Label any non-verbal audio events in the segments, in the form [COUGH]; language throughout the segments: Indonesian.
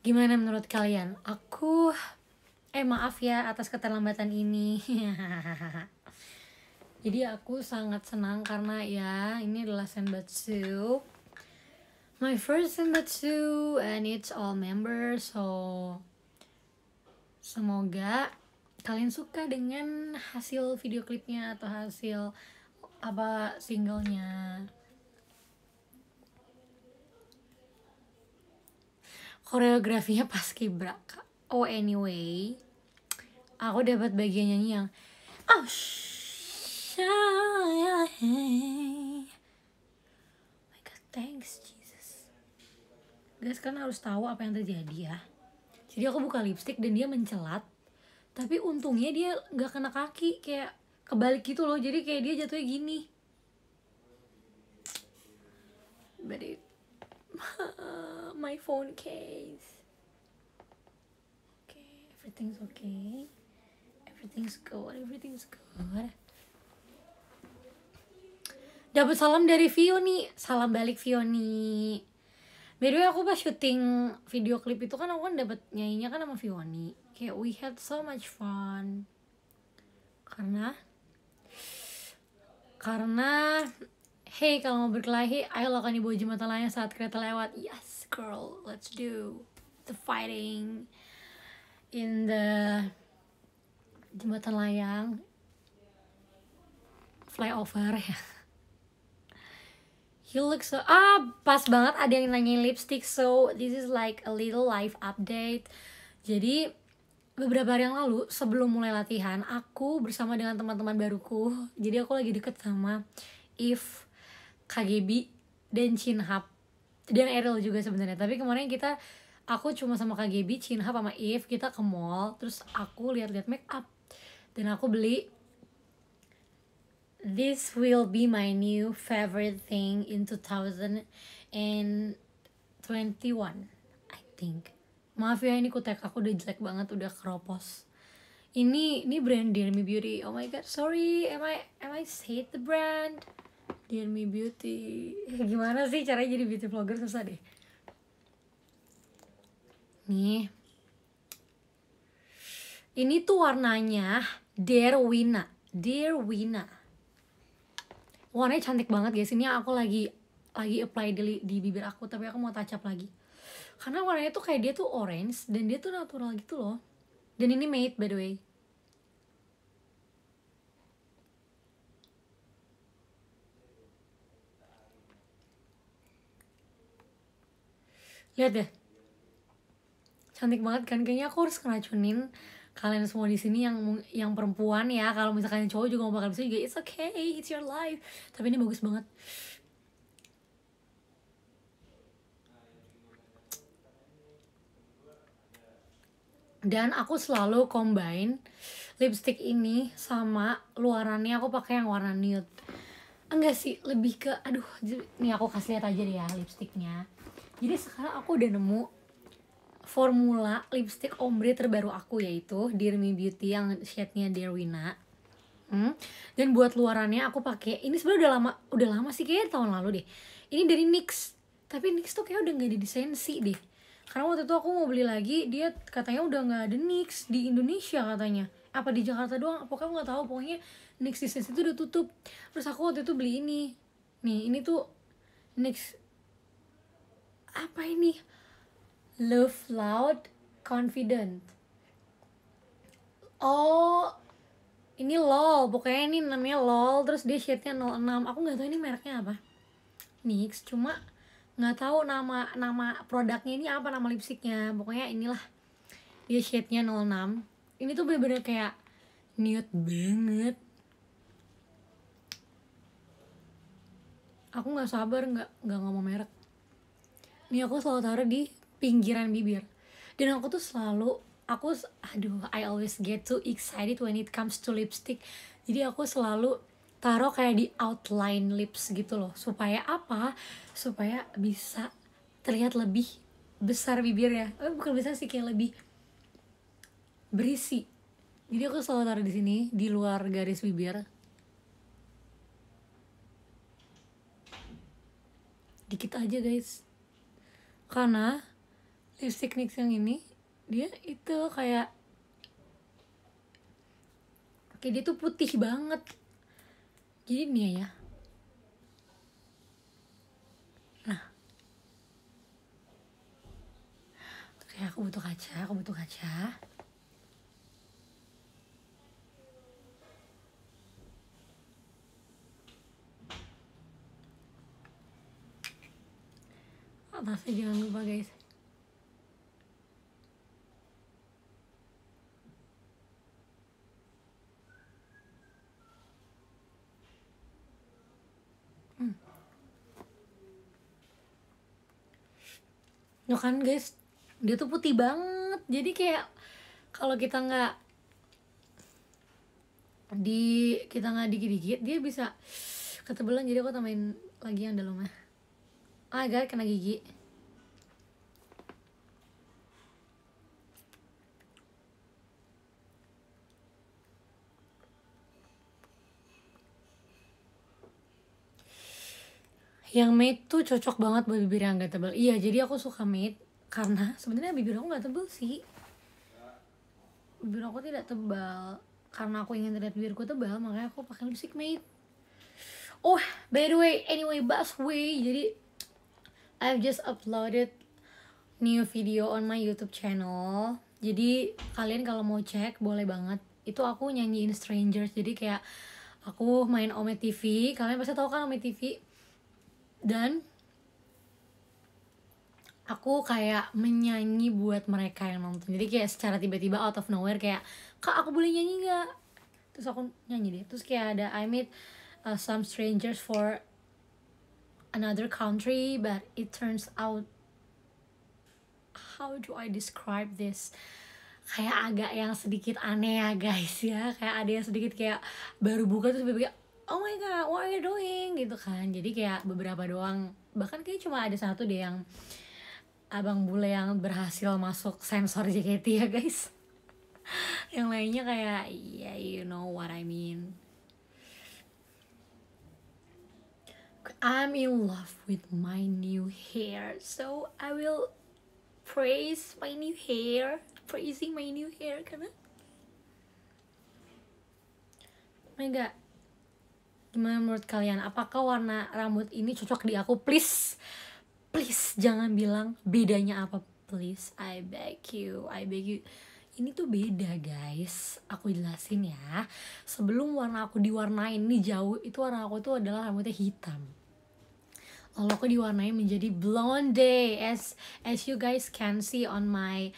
gimana menurut kalian aku eh maaf ya atas keterlambatan ini [LAUGHS] jadi aku sangat senang karena ya ini adalah senbatsu my first senbatsu and it's all members so semoga kalian suka dengan hasil video klipnya atau hasil apa singlenya koreografinya pas kibra oh anyway aku dapat bagian nyanyi yang oh oh my god thanks Jesus guys kan harus tahu apa yang terjadi ya jadi aku buka lipstick dan dia mencelat tapi untungnya dia nggak kena kaki kayak kebalik gitu loh jadi kayak dia jatuhnya gini but my phone case. Okay, everything's okay. Everything's good, everything's good. Dapat salam dari Vioni. salam balik Vioni. nih. aku pas syuting video klip itu kan aku kan dapat nyanyinya kan sama Vioni. Kayak we had so much fun. Karena karena Hey, kalau mau berkelahi, ayo lakukan ibu uji jembatan layang saat kereta lewat. Yes, girl, let's do the fighting in the jembatan layang flyover ya. [LAUGHS] You look so ah pas banget ada yang nanyain lipstick so this is like a little life update. Jadi beberapa hari yang lalu sebelum mulai latihan aku bersama dengan teman-teman baruku. Jadi aku lagi deket sama If KGB dan Chinhap dan Ariel juga sebenarnya tapi kemarin kita aku cuma sama KGB Chinhap sama Eve kita ke mall terus aku lihat-lihat make up dan aku beli this will be my new favorite thing in 2021 I think maaf ya ini kutek aku udah jelek banget udah keropos ini ini brand Dermy Beauty oh my god sorry am I am I hate the brand Dear Me Beauty eh, gimana sih caranya jadi beauty vlogger susah deh nih ini tuh warnanya Dear Wina Dear Wina warnanya cantik banget guys ini aku lagi lagi apply di, di bibir aku tapi aku mau touch up lagi karena warnanya tuh kayak dia tuh orange dan dia tuh natural gitu loh dan ini made by the way lihat deh cantik banget kan kayaknya aku harus keracunin kalian semua di sini yang yang perempuan ya kalau misalkan cowok juga mau bakal bisa juga it's okay it's your life tapi ini bagus banget dan aku selalu combine lipstick ini sama luarannya aku pakai yang warna nude enggak sih lebih ke aduh ini aku kasih lihat aja deh ya lipsticknya jadi sekarang aku udah nemu formula lipstick ombre terbaru aku yaitu Dear Me Beauty yang shade-nya Derwina. Hmm. Dan buat luarannya aku pakai ini sebenarnya udah lama udah lama sih kayak tahun lalu deh. Ini dari NYX. Tapi NYX tuh kayak udah nggak di sih deh. Karena waktu itu aku mau beli lagi, dia katanya udah nggak ada NYX di Indonesia katanya. Apa di Jakarta doang? Pokoknya aku nggak tahu. Pokoknya NYX di itu udah tutup. Terus aku waktu itu beli ini. Nih, ini tuh NYX apa ini love loud confident oh ini lol pokoknya ini namanya lol terus dia shade-nya 06 aku nggak tahu ini mereknya apa nix cuma nggak tahu nama nama produknya ini apa nama lipstiknya pokoknya inilah dia shade-nya 06 ini tuh bener-bener kayak nude banget aku nggak sabar nggak nggak ngomong merek nih aku selalu taruh di pinggiran bibir dan aku tuh selalu aku aduh I always get too excited when it comes to lipstick jadi aku selalu taruh kayak di outline lips gitu loh supaya apa supaya bisa terlihat lebih besar bibir ya eh, bukan besar sih kayak lebih berisi jadi aku selalu taruh di sini di luar garis bibir dikit aja guys karena lipstick NYX yang ini dia itu kayak kayak dia tuh putih banget jadi nih ya nah oke aku butuh kaca aku butuh kaca atasnya jangan lupa guys hmm. kan guys dia tuh putih banget jadi kayak kalau kita nggak di kita nggak dikit-dikit dia bisa ketebelan jadi aku tambahin lagi yang dalamnya Ah, god, kena gigi yang matte tuh cocok banget buat bibir yang gak tebal iya jadi aku suka matte karena [LAUGHS] sebenarnya bibir aku gak tebal sih bibir aku tidak tebal karena aku ingin terlihat bibirku tebal makanya aku pakai lipstick matte oh by the way anyway way jadi I've just uploaded new video on my YouTube channel. Jadi kalian kalau mau cek boleh banget. Itu aku nyanyiin Strangers. Jadi kayak aku main Ome TV. Kalian pasti tahu kan Ome TV. Dan aku kayak menyanyi buat mereka yang nonton. Jadi kayak secara tiba-tiba out of nowhere kayak, "Kak, aku boleh nyanyi nggak?" Terus aku nyanyi deh. Terus kayak ada I meet uh, some strangers for another country but it turns out how do I describe this kayak agak yang sedikit aneh ya guys ya kayak ada yang sedikit kayak baru buka tuh terus tiba oh my god what are you doing gitu kan jadi kayak beberapa doang bahkan kayak cuma ada satu deh yang abang bule yang berhasil masuk sensor JKT ya guys [LAUGHS] yang lainnya kayak ya yeah, you know what I mean I'm in love with my new hair, so I will praise my new hair, praising my new hair karena Mega gimana menurut kalian apakah warna rambut ini cocok di aku please please jangan bilang bedanya apa please I beg you I beg you ini tuh beda guys aku jelasin ya sebelum warna aku diwarnain ini jauh itu warna aku tuh adalah rambutnya hitam Lalu aku diwarnai menjadi blonde as as you guys can see on my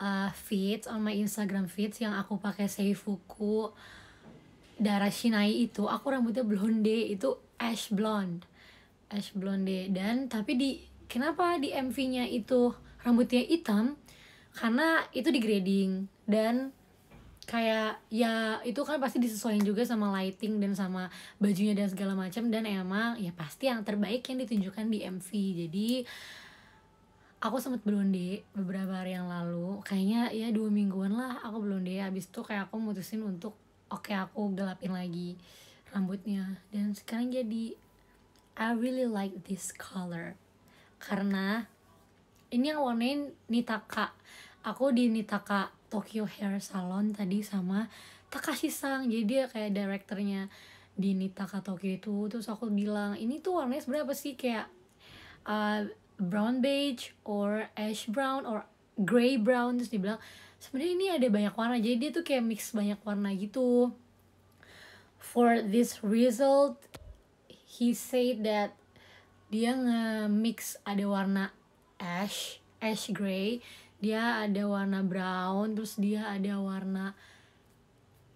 uh, feeds on my Instagram feeds yang aku pakai Seifuku darah Shinai itu aku rambutnya blonde itu ash blonde ash blonde dan tapi di kenapa di MV-nya itu rambutnya hitam karena itu di grading dan kayak ya itu kan pasti disesuaikan juga sama lighting dan sama bajunya dan segala macam dan emang ya pasti yang terbaik yang ditunjukkan di MV jadi aku sempat blonde beberapa hari yang lalu kayaknya ya dua mingguan lah aku blonde abis itu kayak aku mutusin untuk oke okay, aku gelapin lagi rambutnya dan sekarang jadi I really like this color karena ini yang warnain nitaka aku di nitaka Tokyo Hair Salon tadi sama Takashi Sang jadi dia kayak direkturnya di Nitaka Tokyo itu terus aku bilang ini tuh warnanya sebenarnya apa sih kayak uh, brown beige or ash brown or gray brown terus dibilang sebenarnya ini ada banyak warna jadi dia tuh kayak mix banyak warna gitu for this result he said that dia nge-mix ada warna ash ash gray dia ada warna brown terus dia ada warna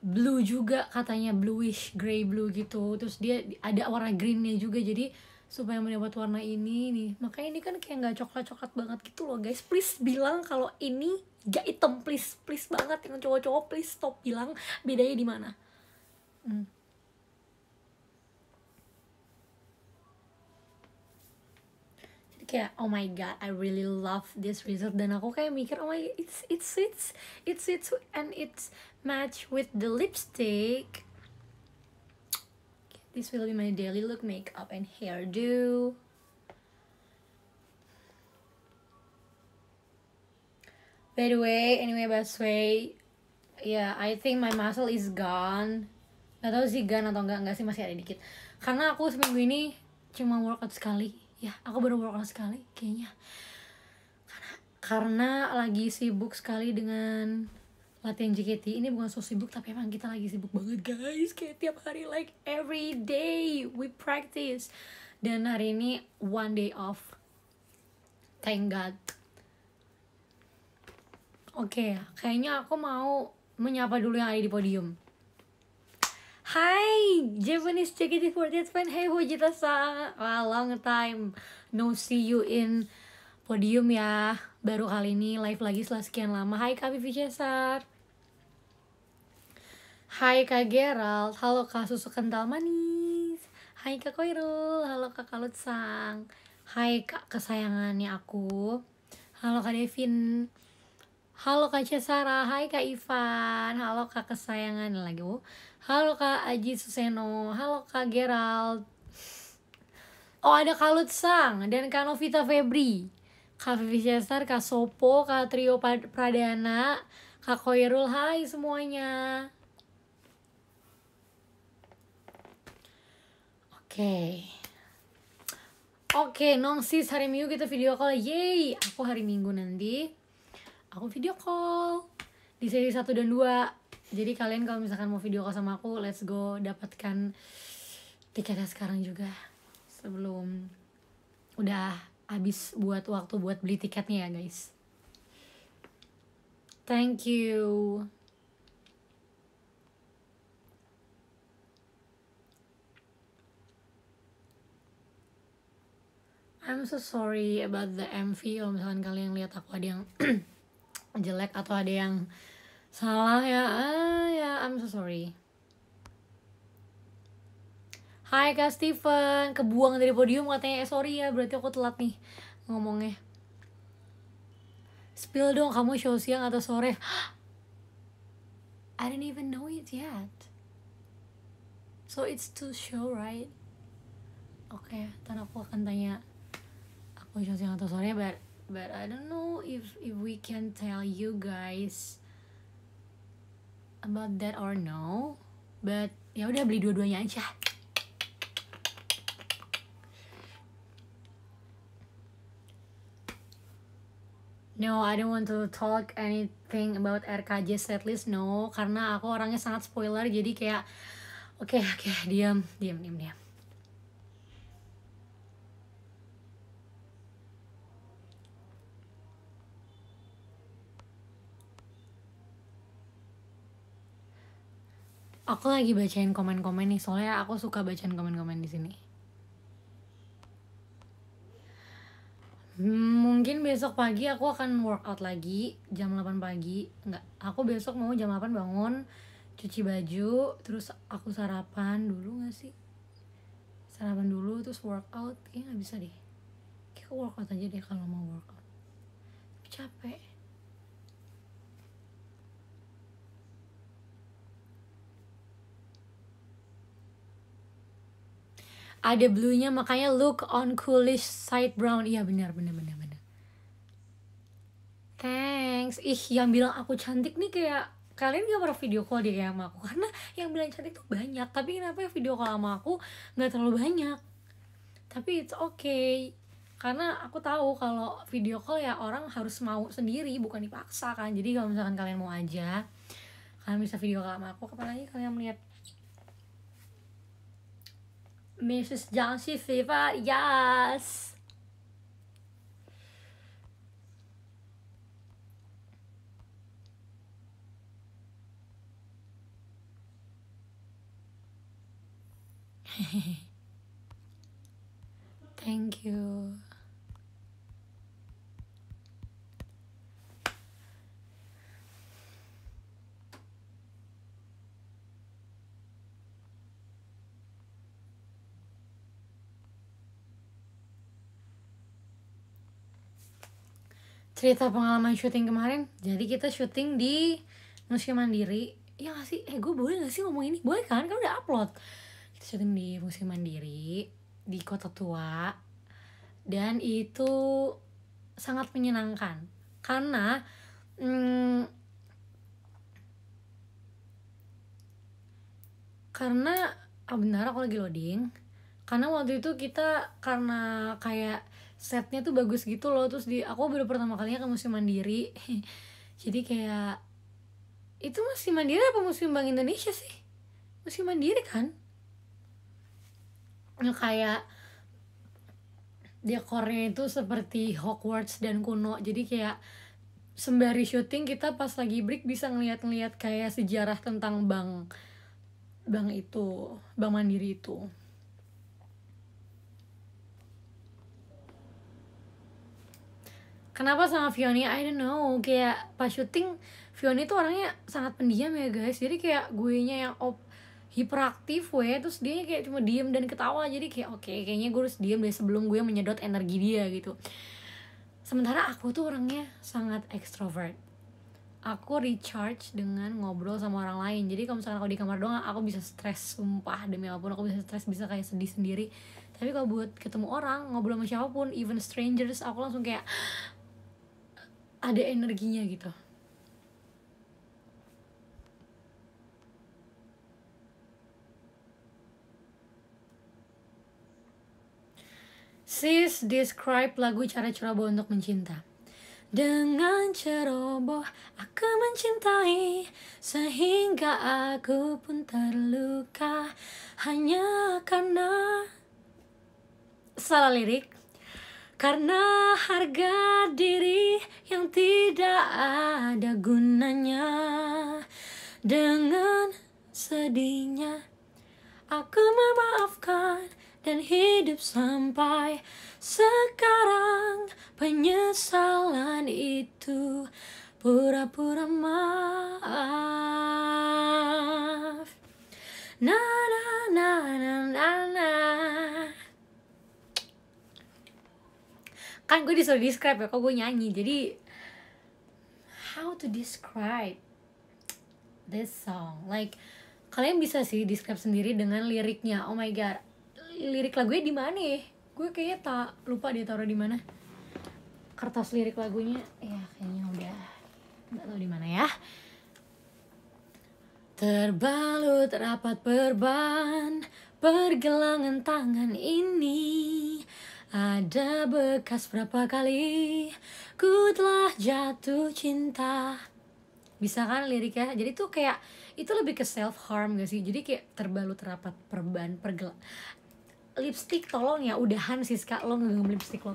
blue juga katanya bluish grey blue gitu terus dia ada warna greennya juga jadi supaya mendapat warna ini nih makanya ini kan kayak nggak coklat coklat banget gitu loh guys please bilang kalau ini gak hitam please please banget yang cowok-cowok please stop bilang bedanya di mana hmm. kayak oh my god I really love this result dan aku kayak mikir oh my it's it's it's it's it's and it's match with the lipstick this will be my daily look makeup and hairdo by the way anyway by the way yeah I think my muscle is gone Gak tau sih gan atau enggak, enggak sih masih ada dikit Karena aku seminggu ini cuma workout sekali ya aku baru berulang sekali kayaknya karena karena lagi sibuk sekali dengan latihan JKT ini bukan so sibuk tapi emang kita lagi sibuk banget guys kayak tiap hari like every day we practice dan hari ini one day off thank god oke okay, kayaknya aku mau menyapa dulu yang ada di podium Hi, Japanese JKT48 fan, hey Fujita-san Wow, long time no see you in podium ya Baru kali ini live lagi setelah sekian lama Hai Kak Vivi Cesar Hai Kak Gerald, halo Kak Susu Kental Manis Hai Kak Koirul, halo Kak Kalut Sang Hai Kak kesayangannya aku Halo Kak Devin Halo Kak Cesara, hai Kak Ivan Halo Kak kesayangan lagi oh Halo Kak Aji Suseno, halo Kak Gerald. Oh ada Kalut Sang dan Kak Novita Febri. Kak Vivi Chester, Kak Sopo, Kak Trio Pradana, Kak Koirul, hai semuanya. Oke. Okay. Oke, okay, Nong Sis, hari Minggu kita video call. Yeay, aku hari Minggu nanti. Aku video call di seri 1 dan 2 jadi kalian kalau misalkan mau video call sama aku let's go dapatkan tiketnya sekarang juga sebelum udah habis buat waktu buat beli tiketnya ya guys thank you I'm so sorry about the MV kalau misalkan kalian lihat aku ada yang [CLEARS THROAT] jelek atau ada yang salah ya ah, ya I'm so sorry Hai Kak Steven, kebuang dari podium katanya eh, sorry ya berarti aku telat nih ngomongnya Spill dong kamu show siang atau sore [GASPS] I didn't even know it yet So it's to show right Oke, okay, ntar aku akan tanya aku show siang atau sore but but I don't know if if we can tell you guys about that or no but ya udah beli dua-duanya aja No, I don't want to talk anything about RKJ setlist, no. Karena aku orangnya sangat spoiler, jadi kayak... Oke, okay, oke, okay, diam, diam, diam, diam. Aku lagi bacain komen-komen nih, soalnya aku suka bacain komen-komen di sini. Hmm, mungkin besok pagi aku akan workout lagi jam 8 pagi. Enggak, aku besok mau jam 8 bangun, cuci baju, terus aku sarapan dulu nggak sih? Sarapan dulu terus workout. Kayaknya nggak bisa deh. Kita workout aja deh kalau mau workout. capek. ada bluenya makanya look on coolish side brown iya benar benar benar benar thanks ih yang bilang aku cantik nih kayak kalian gak pernah video call dia kayak sama aku [LAUGHS] karena yang bilang cantik tuh banyak tapi kenapa yang video call sama aku nggak terlalu banyak tapi it's okay karena aku tahu kalau video call ya orang harus mau sendiri bukan dipaksa kan jadi kalau misalkan kalian mau aja kalian bisa video call sama aku kapan apalagi kalian melihat Mrs. Jansi Fever, yes! [LAUGHS] Thank you. cerita pengalaman syuting kemarin jadi kita syuting di museum mandiri ya gak sih eh gue boleh gak sih ngomong ini boleh kan kan udah upload kita syuting di museum mandiri di kota tua dan itu sangat menyenangkan karena hmm, karena ah benar aku lagi loading karena waktu itu kita karena kayak setnya tuh bagus gitu loh terus di aku baru pertama kalinya ke musim mandiri [LAUGHS] jadi kayak itu musim mandiri apa musim bank Indonesia sih musim mandiri kan nah, kayak dekornya itu seperti Hogwarts dan kuno jadi kayak sembari syuting kita pas lagi break bisa ngeliat-ngeliat kayak sejarah tentang bank bank itu bank mandiri itu kenapa sama Fiona? I don't know kayak pas syuting Fiona tuh orangnya sangat pendiam ya guys jadi kayak gue nya yang op hiperaktif weh terus dia kayak cuma diem dan ketawa jadi kayak oke okay, kayaknya gue harus diem deh sebelum gue menyedot energi dia gitu sementara aku tuh orangnya sangat ekstrovert aku recharge dengan ngobrol sama orang lain jadi kalau misalnya aku di kamar doang aku bisa stres sumpah demi apapun aku bisa stres bisa kayak sedih sendiri tapi kalau buat ketemu orang ngobrol sama siapapun even strangers aku langsung kayak ada energinya gitu Sis describe lagu cara ceroboh untuk mencinta. Dengan ceroboh aku mencintai Sehingga aku pun terluka Hanya karena Salah lirik karena harga diri yang tidak ada gunanya Dengan sedihnya Aku memaafkan dan hidup sampai sekarang Penyesalan itu pura-pura maaf na na na na na, na. kan gue disuruh describe ya kok gue nyanyi jadi how to describe this song like kalian bisa sih describe sendiri dengan liriknya oh my god lirik lagunya di mana ya? gue kayaknya tak lupa dia taruh di mana kertas lirik lagunya ya kayaknya udah nggak tahu di mana ya terbalut rapat perban pergelangan tangan ini ada bekas berapa kali ku telah jatuh cinta bisa kan liriknya jadi tuh kayak itu lebih ke self harm gak sih jadi kayak terbalut rapat perban pergelap lipstick tolong ya udahan sih kak lo nggak lipstick lo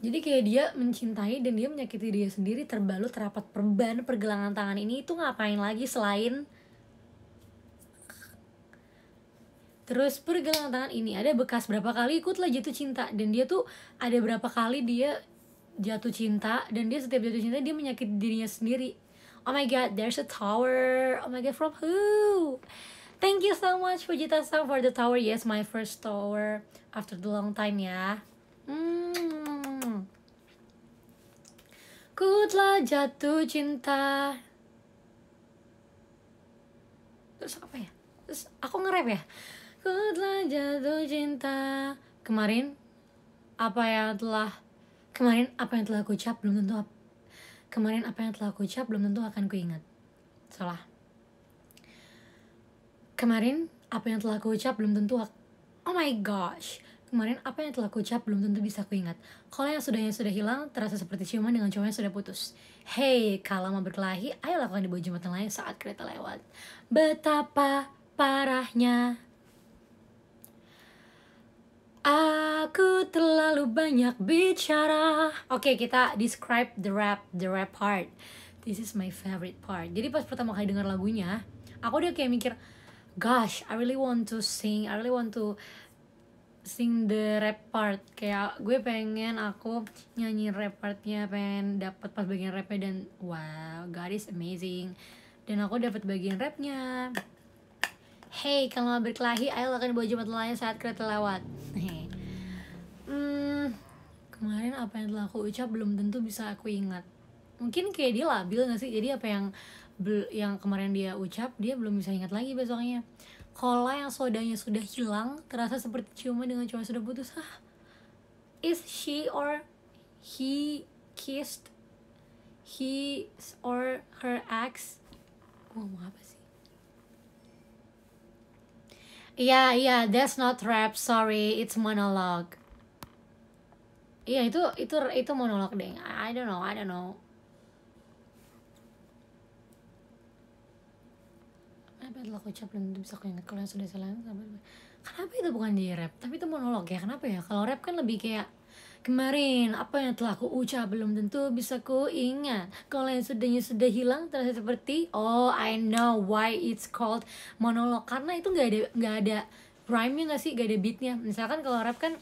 jadi kayak dia mencintai dan dia menyakiti dia sendiri terbalut rapat perban pergelangan tangan ini itu ngapain lagi selain Terus pergelangan tangan ini ada bekas berapa kali ikutlah jatuh cinta dan dia tuh ada berapa kali dia jatuh cinta dan dia setiap jatuh cinta dia menyakiti dirinya sendiri. Oh my god, there's a tower. Oh my god, from who? Thank you so much Fujita Sang for the tower. Yes, my first tower after the long time ya. Hmm. Ku telah jatuh cinta. Terus apa ya? Terus aku nge-rap ya? Ku telah jatuh cinta Kemarin Apa yang telah Kemarin apa yang telah aku ucap belum tentu Kemarin apa yang telah aku ucap belum tentu akan kuingat Salah Kemarin apa yang telah aku ucap belum tentu Oh my gosh Kemarin apa yang telah aku ucap belum tentu bisa kuingat. Kalau yang sudahnya sudah hilang, terasa seperti ciuman dengan yang sudah putus. Hey, kalau mau berkelahi, ayo lakukan di bawah jembatan lain saat kereta lewat. Betapa parahnya Aku terlalu banyak bicara. Oke, okay, kita describe the rap, the rap part. This is my favorite part. Jadi pas pertama kali dengar lagunya, aku udah kayak mikir, gosh, I really want to sing, I really want to sing the rap part. Kayak gue pengen aku nyanyi rap partnya, pengen dapat pas bagian rapnya dan wow, God is amazing. Dan aku dapat bagian rapnya. Hey, kalau mau berkelahi, Ayo akan bawa jumat lain saat kereta lewat. hmm, kemarin apa yang telah aku ucap belum tentu bisa aku ingat. Mungkin kayak dia labil gak sih? Jadi apa yang yang kemarin dia ucap, dia belum bisa ingat lagi besoknya. Kola yang sodanya sudah hilang, terasa seperti ciuman dengan cowok sudah putus. Hah? Is she or he kissed he or her ex? Gua apa sih? Iya, iya, that's not rap, sorry, it's monologue. Iya, itu itu itu monolog deh. I don't know, I don't know. Apa ucap bisa kalau sudah Kenapa itu bukan di rap? Tapi itu monolog ya. Kenapa ya? Kalau rap kan lebih kayak Kemarin, apa yang telah ku ucap belum tentu bisa ku ingat. Kalau yang sudahnya sudah hilang terasa seperti oh I know why it's called monolog karena itu nggak ada nggak ada rhyme-nya nggak sih, nggak ada beatnya. Misalkan kalau rap kan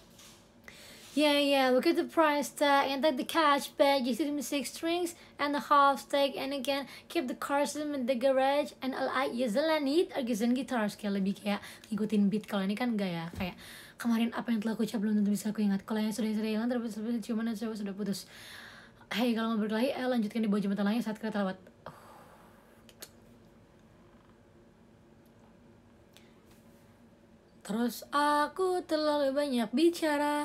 Yeah, yeah, look at the price tag and then the cash bag. You see the six strings and the half stack and again keep the cars in the garage and all I usually need are guitar scale lebih kayak ngikutin beat kalau ini kan nggak ya kayak kemarin apa yang telah aku ucap belum tentu bisa aku ingat kalau yang sudah sudah hilang terus terus cuman saya sudah putus Hei kalau mau berkelahi, eh, lanjutkan di bawah jembatan layang saat kereta lewat. Terus aku terlalu banyak bicara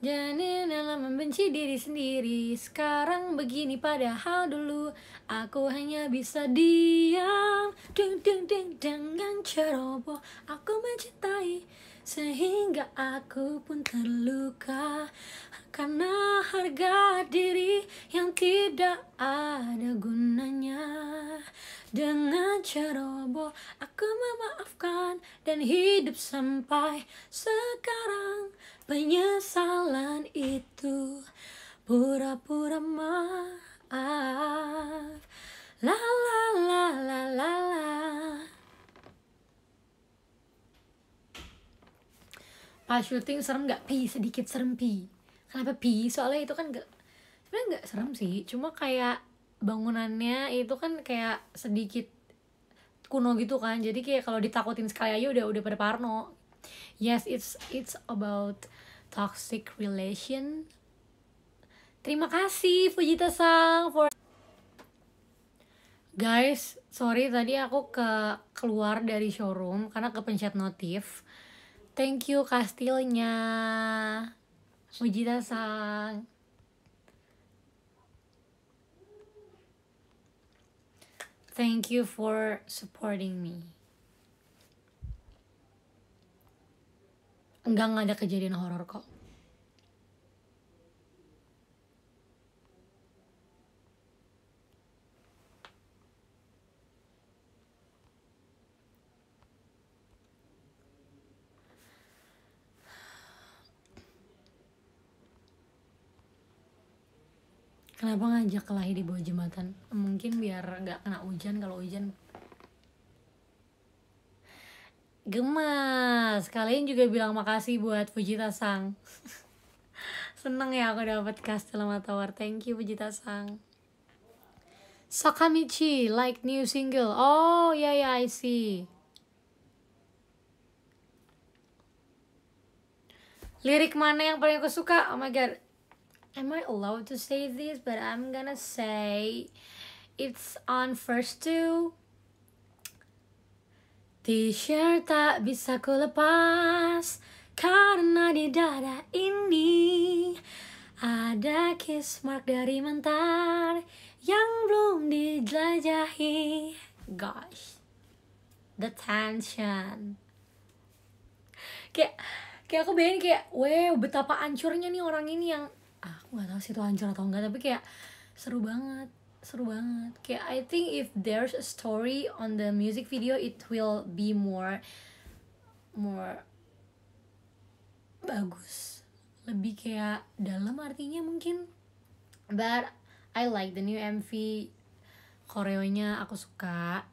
Jadi dalam membenci diri sendiri Sekarang begini padahal dulu Aku hanya bisa diam Deng deng deng dengan ceroboh Aku mencintai sehingga aku pun terluka karena harga diri yang tidak ada gunanya dengan ceroboh aku memaafkan dan hidup sampai sekarang penyesalan itu pura-pura maaf la la la la la la pas ah, syuting serem nggak pi sedikit serem pi kenapa pi soalnya itu kan nggak sebenarnya nggak serem sih cuma kayak bangunannya itu kan kayak sedikit kuno gitu kan jadi kayak kalau ditakutin sekali aja udah udah pada parno yes it's it's about toxic relation terima kasih Fujita Sang for guys sorry tadi aku ke keluar dari showroom karena kepencet notif Thank you kastilnya. Mujita sang. Thank you for supporting me. Enggak, enggak ada kejadian horor kok. kenapa ngajak kelahi di bawah jembatan mungkin biar nggak kena hujan kalau hujan gemas kalian juga bilang makasih buat Fujita Sang [LAUGHS] seneng ya aku dapat Castella Matawar thank you Fujita Sang Sakamichi like new single oh ya yeah, ya yeah, I see lirik mana yang paling aku suka oh my god am I allowed to say this? But I'm gonna say it's on first two. T-shirt tak bisa ku lepas karena di dada ini ada kiss mark dari mentar yang belum dijelajahi. Gosh, the tension. Kayak kayak aku bayangin kayak, wow betapa ancurnya nih orang ini yang aku nggak tahu sih itu hancur atau enggak tapi kayak seru banget seru banget kayak I think if there's a story on the music video it will be more more bagus lebih kayak dalam artinya mungkin but I like the new MV koreonya aku suka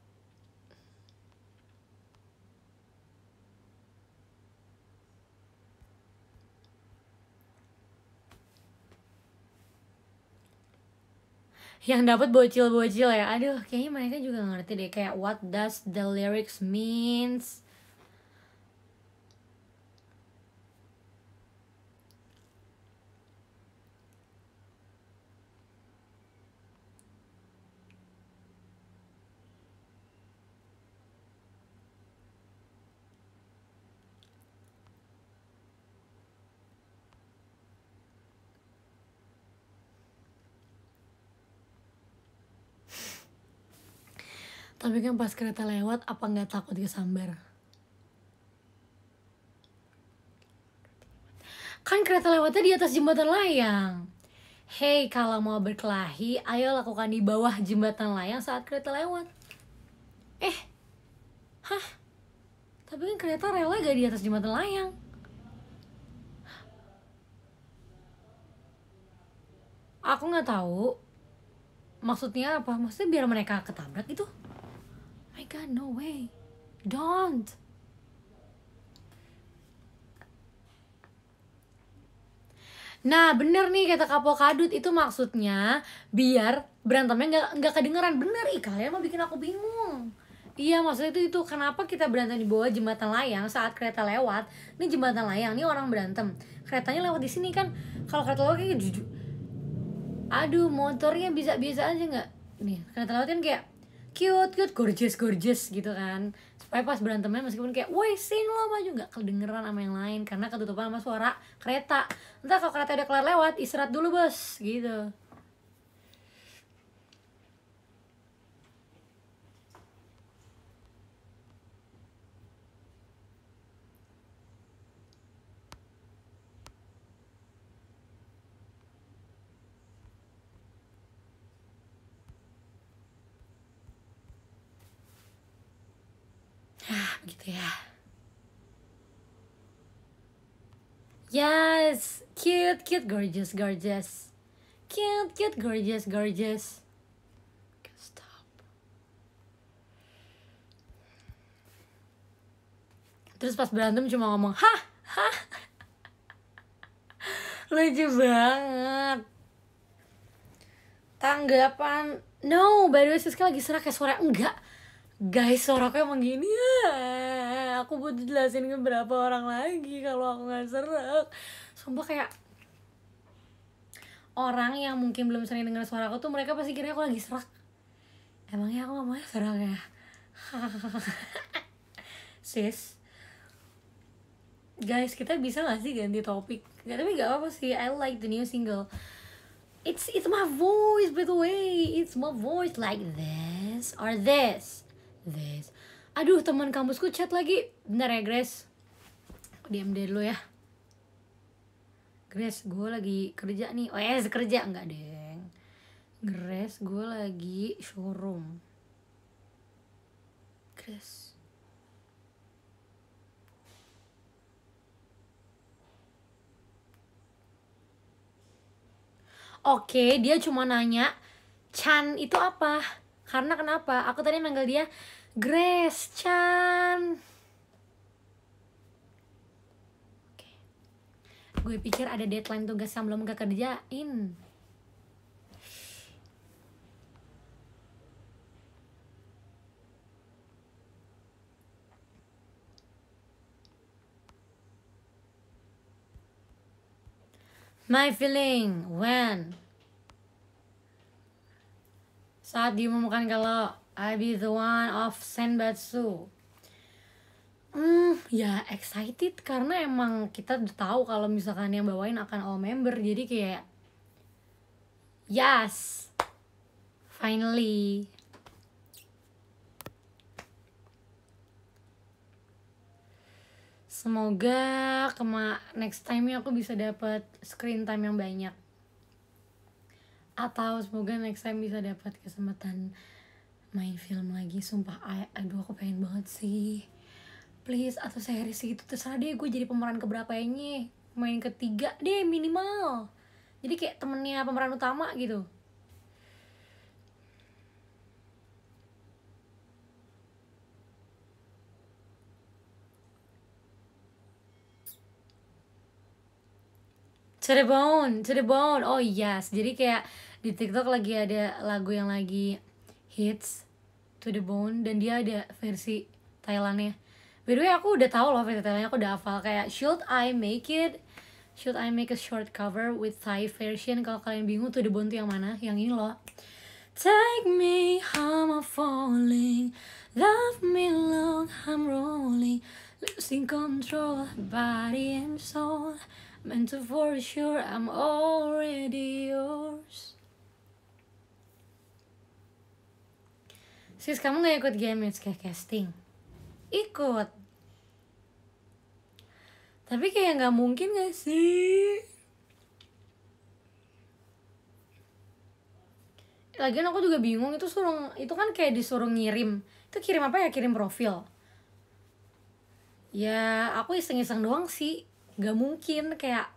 yang dapat bocil-bocil ya aduh kayaknya mereka juga ngerti deh kayak what does the lyrics means tapi kan pas kereta lewat apa nggak takut sambar kan kereta lewatnya di atas jembatan layang Hei, kalau mau berkelahi, ayo lakukan di bawah jembatan layang saat kereta lewat. Eh, hah? Tapi kan kereta rela gak di atas jembatan layang. Aku nggak tahu. Maksudnya apa? Maksudnya biar mereka ketabrak gitu? my god no way don't Nah bener nih kata kadut itu maksudnya biar berantemnya nggak nggak kedengeran bener ika? Ya mau bikin aku bingung Iya maksudnya itu itu kenapa kita berantem di bawah jembatan layang saat kereta lewat ini jembatan layang ini orang berantem keretanya lewat di sini kan kalau kereta lewat kayak gitu, jujur aduh motornya bisa bisa aja nggak nih kereta lewat kan kayak cute cute gorgeous gorgeous gitu kan supaya pas berantemnya meskipun kayak woi sing lo maju nggak kedengeran sama yang lain karena ketutupan sama suara kereta entah kalau kereta udah kelar lewat istirahat dulu bos gitu gitu ya yes cute cute gorgeous gorgeous cute cute gorgeous gorgeous stop terus pas berantem cuma ngomong hah hah [LAUGHS] lucu banget tanggapan no by the way Siska lagi serak kayak suara enggak guys suaraku emang gini ya aku butuh jelasin ke berapa orang lagi kalau aku nggak serak sumpah kayak orang yang mungkin belum sering dengar suara aku tuh mereka pasti kira aku lagi serak emangnya aku ngomongnya serak ya [LAUGHS] sis guys kita bisa gak sih ganti topik gak, tapi gak apa-apa sih I like the new single it's it's my voice by the way it's my voice like this or this this aduh teman kampusku chat lagi bentar ya Grace diam deh dulu ya Grace gue lagi kerja nih oh yes kerja enggak deng Grace gue lagi showroom Grace Oke, okay, dia cuma nanya Chan itu apa? karena kenapa aku tadi manggil dia Grace Chan gue pikir ada deadline tugas yang belum gak kerjain My feeling when saat diumumkan kalau I be the one of Senbatsu Hmm, ya excited karena emang kita udah tahu kalau misalkan yang bawain akan all member jadi kayak yes finally semoga kema next time aku bisa dapat screen time yang banyak atau semoga next time bisa dapat kesempatan main film lagi sumpah I, aduh aku pengen banget sih please atau series gitu terserah deh gue jadi pemeran keberapa ini main ketiga deh minimal jadi kayak temennya pemeran utama gitu to the bone to the bone oh yes jadi kayak di TikTok lagi ada lagu yang lagi hits to the bone dan dia ada versi Thailandnya by the way aku udah tahu loh versi Thailandnya aku udah hafal kayak should I make it should I make a short cover with Thai version kalau kalian bingung to the bone tuh yang mana yang ini loh Take me, I'm falling. Love me long, I'm rolling. Losing control, body and soul meant to for sure I'm already yours. Sis, kamu gak ikut game it's kayak casting? Ikut. Tapi kayak nggak mungkin gak sih? Lagian aku juga bingung itu suruh itu kan kayak disuruh ngirim. Itu kirim apa ya? Kirim profil. Ya, aku iseng-iseng doang sih gak mungkin kayak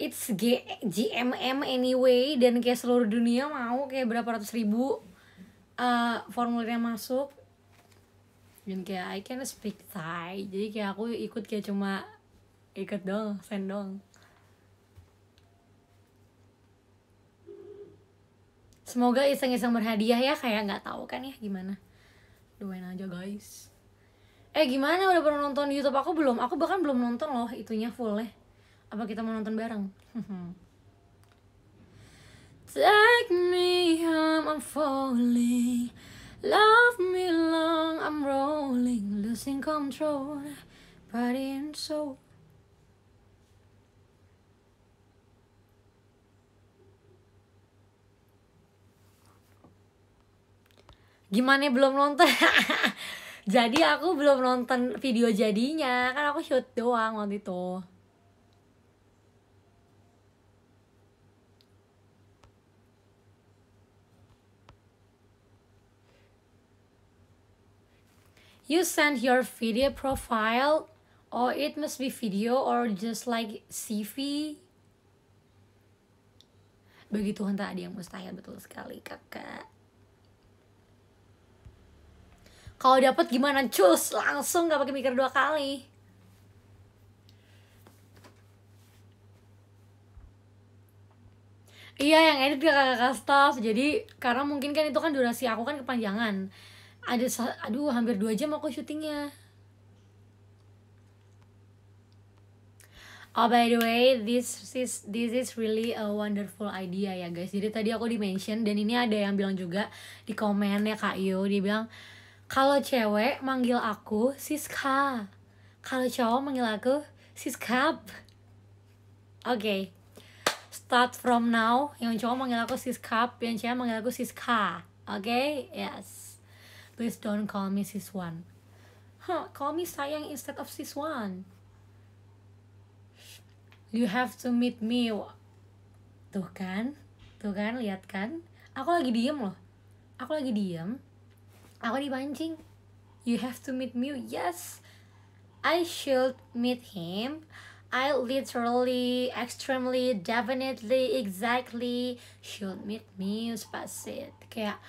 it's G GMM anyway dan kayak seluruh dunia mau kayak berapa ratus ribu uh, formulirnya masuk dan kayak I can speak Thai jadi kayak aku ikut kayak cuma ikut dong sendong dong semoga iseng-iseng berhadiah ya kayak nggak tahu kan ya gimana doain aja guys eh gimana udah pernah nonton YouTube aku belum aku bahkan belum nonton loh itunya full eh apa kita mau nonton bareng [LAUGHS] Take me home, I'm falling Love me long, I'm rolling Losing control, body and soul Gimana belum nonton? [LAUGHS] jadi aku belum nonton video jadinya kan aku shoot doang waktu itu You send your video profile or it must be video or just like CV. Begitu hentak ada yang mustahil betul sekali kakak kalau dapat gimana cus langsung nggak pakai mikir dua kali Iya yang edit ke kakak staff Jadi karena mungkin kan itu kan durasi aku kan kepanjangan Ada aduh hampir dua jam aku syutingnya Oh by the way, this is this is really a wonderful idea ya guys. Jadi tadi aku di mention dan ini ada yang bilang juga di ya Kak Yo, dia bilang kalau cewek manggil aku Siska. Kalau cowok manggil aku Siskap. Oke. Okay. Start from now. Yang cowok manggil aku Siskap, yang cewek manggil aku Siska. Oke? Okay? Yes. Please don't call me Siswan. Huh, call me sayang instead of sis one. You have to meet me. Tuh kan? Tuh kan, lihat kan? Aku lagi diem loh. Aku lagi diem Aku Banjing. You have to meet me. Yes. I should meet him. I literally, extremely, definitely, exactly should meet me. it. Kayak,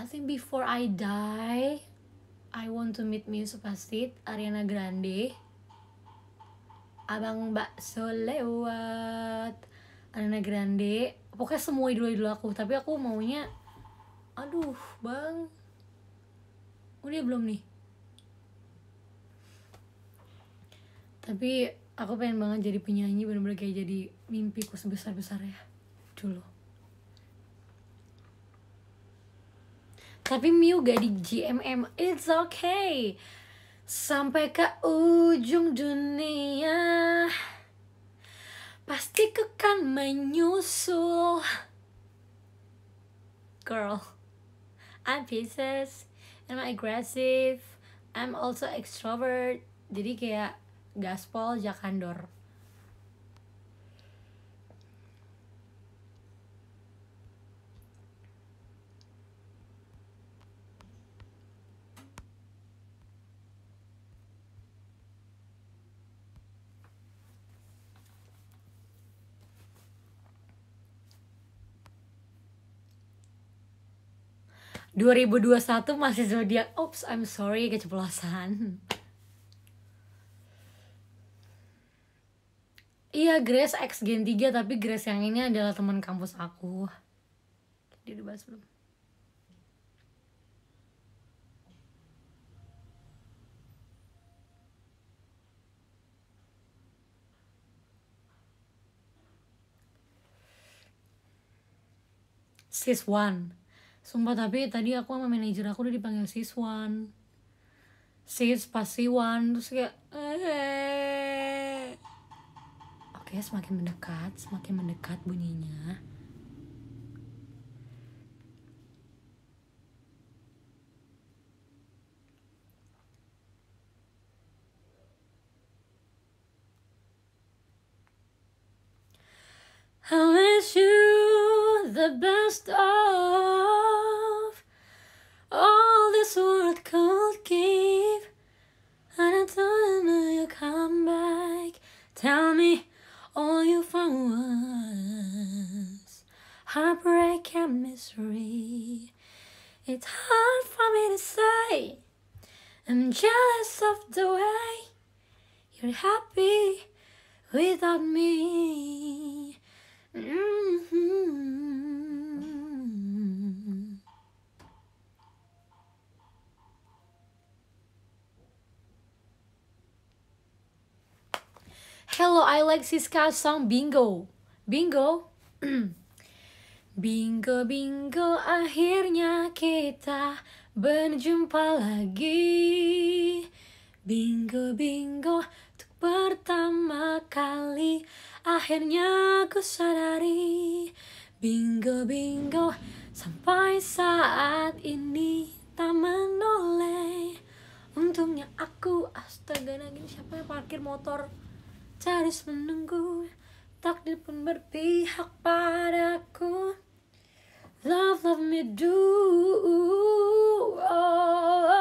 I think before I die, I want to meet Muse Pasit, Ariana Grande, Abang Bakso lewat, Ariana Grande, pokoknya semua idol-idol aku, tapi aku maunya, aduh bang, udah oh, belum nih tapi aku pengen banget jadi penyanyi bener-bener kayak jadi mimpiku sebesar-besar ya dulu tapi Miu gak di GMM it's okay sampai ke ujung dunia pasti ku kan menyusul girl I'm pieces am I aggressive I'm also extrovert jadi kayak gaspol jakandor 2021 masih zodiak oops I'm sorry keceplosan Iya Grace X Gen 3 tapi Grace yang ini adalah teman kampus aku. Jadi dibahas belum? Sis One Sumpah tapi tadi aku sama manajer aku udah dipanggil siswan Sis pas siwan Terus kayak eh. Oke okay, semakin mendekat Semakin mendekat bunyinya I wish you the best of all this world could give. And I don't know you come back. Tell me all you found was heartbreak and misery. It's hard for me to say. I'm jealous of the way you're happy without me. Mm Alexis K song Bingo. Bingo. [CLEARS THROAT] bingo bingo akhirnya kita berjumpa lagi. Bingo bingo untuk pertama kali akhirnya aku sadari. Bingo bingo sampai saat ini tak menoleh. Untungnya aku astaga nangin siapa yang parkir motor terus harus menunggu Takdir pun berpihak padaku Love, love me do oh, oh, oh.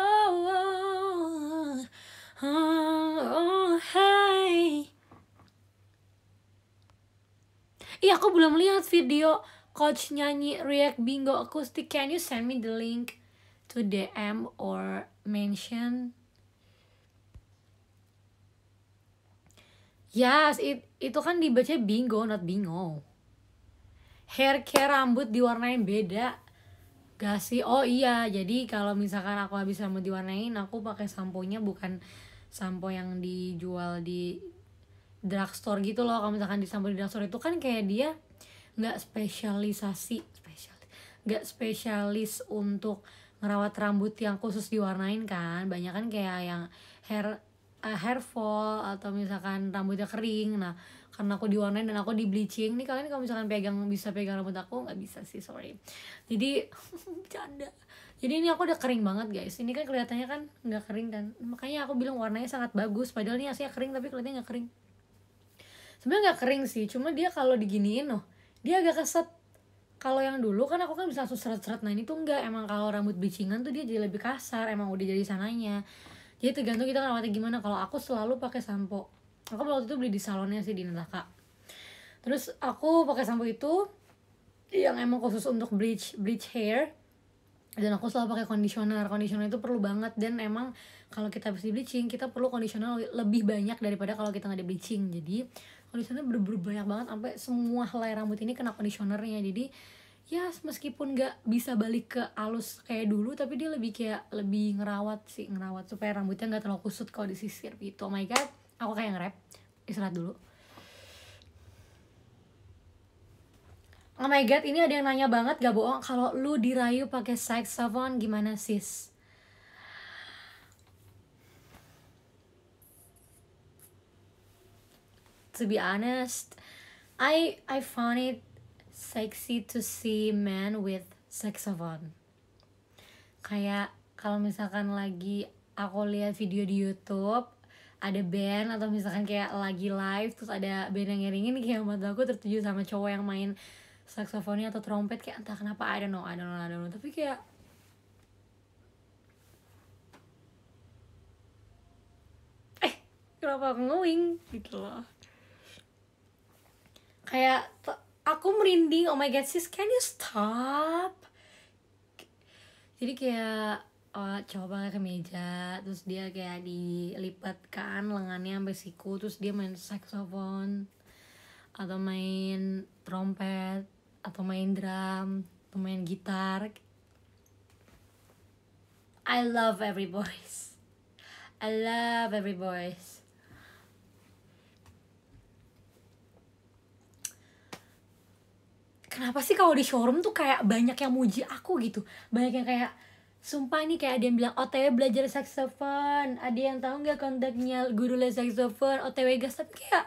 Oh, oh, hey. Iya aku belum lihat video coach nyanyi react bingo akustik Can you send me the link to DM or mention Yes, it, itu kan dibaca bingo, not bingo. Hair care rambut diwarnain beda. Gak sih? Oh iya, jadi kalau misalkan aku habis rambut diwarnain, aku pakai sampo-nya bukan sampo yang dijual di drugstore gitu loh. Kalau misalkan di sampo di drugstore itu kan kayak dia nggak spesialisasi, spesial, nggak spesialis untuk ngerawat rambut yang khusus diwarnain kan. Banyak kan kayak yang hair uh, hair fall atau misalkan rambutnya kering nah karena aku diwarnain dan aku di bleaching nih kalian kalau misalkan pegang bisa pegang rambut aku nggak bisa sih sorry jadi [LAUGHS] canda jadi ini aku udah kering banget guys ini kan kelihatannya kan nggak kering dan makanya aku bilang warnanya sangat bagus padahal ini aslinya kering tapi kelihatannya nggak kering sebenarnya nggak kering sih cuma dia kalau diginiin loh dia agak keset kalau yang dulu kan aku kan bisa langsung seret-seret nah ini tuh enggak emang kalau rambut bicingan tuh dia jadi lebih kasar emang udah jadi sananya jadi tergantung kita ngerawatnya gimana kalau aku selalu pakai sampo aku waktu itu beli di salonnya sih di Neraka terus aku pakai sampo itu yang emang khusus untuk bleach bleach hair dan aku selalu pakai conditioner conditioner itu perlu banget dan emang kalau kita habis di bleaching kita perlu conditioner lebih banyak daripada kalau kita nggak di bleaching jadi conditioner bener-bener banyak banget sampai semua helai rambut ini kena conditionernya jadi ya meskipun gak bisa balik ke alus kayak dulu tapi dia lebih kayak lebih ngerawat sih ngerawat supaya rambutnya nggak terlalu kusut kalau disisir gitu oh my god aku kayak ngerap istirahat dulu Oh my god, ini ada yang nanya banget gak bohong kalau lu dirayu pakai saxophone gimana sis? To be honest, I I found it sexy to see men with saxophone kayak kalau misalkan lagi aku lihat video di YouTube ada band atau misalkan kayak lagi live terus ada band yang ngiringin kayak mata aku tertuju sama cowok yang main saksofonnya atau trompet kayak entah kenapa I don't know I don't know I don't know tapi kayak eh kenapa aku ngowing gitu loh kayak aku merinding oh my god sis can you stop jadi kayak oh, cowok pakai kemeja terus dia kayak dilipatkan lengannya sampai siku terus dia main saxophone atau main trompet atau main drum atau main gitar I love every voice I love every voice kenapa sih kalau di showroom tuh kayak banyak yang muji aku gitu banyak yang kayak sumpah nih kayak ada yang bilang OTW belajar saxophone ada yang tahu nggak kontaknya guru les saxophone OTW gas tapi kayak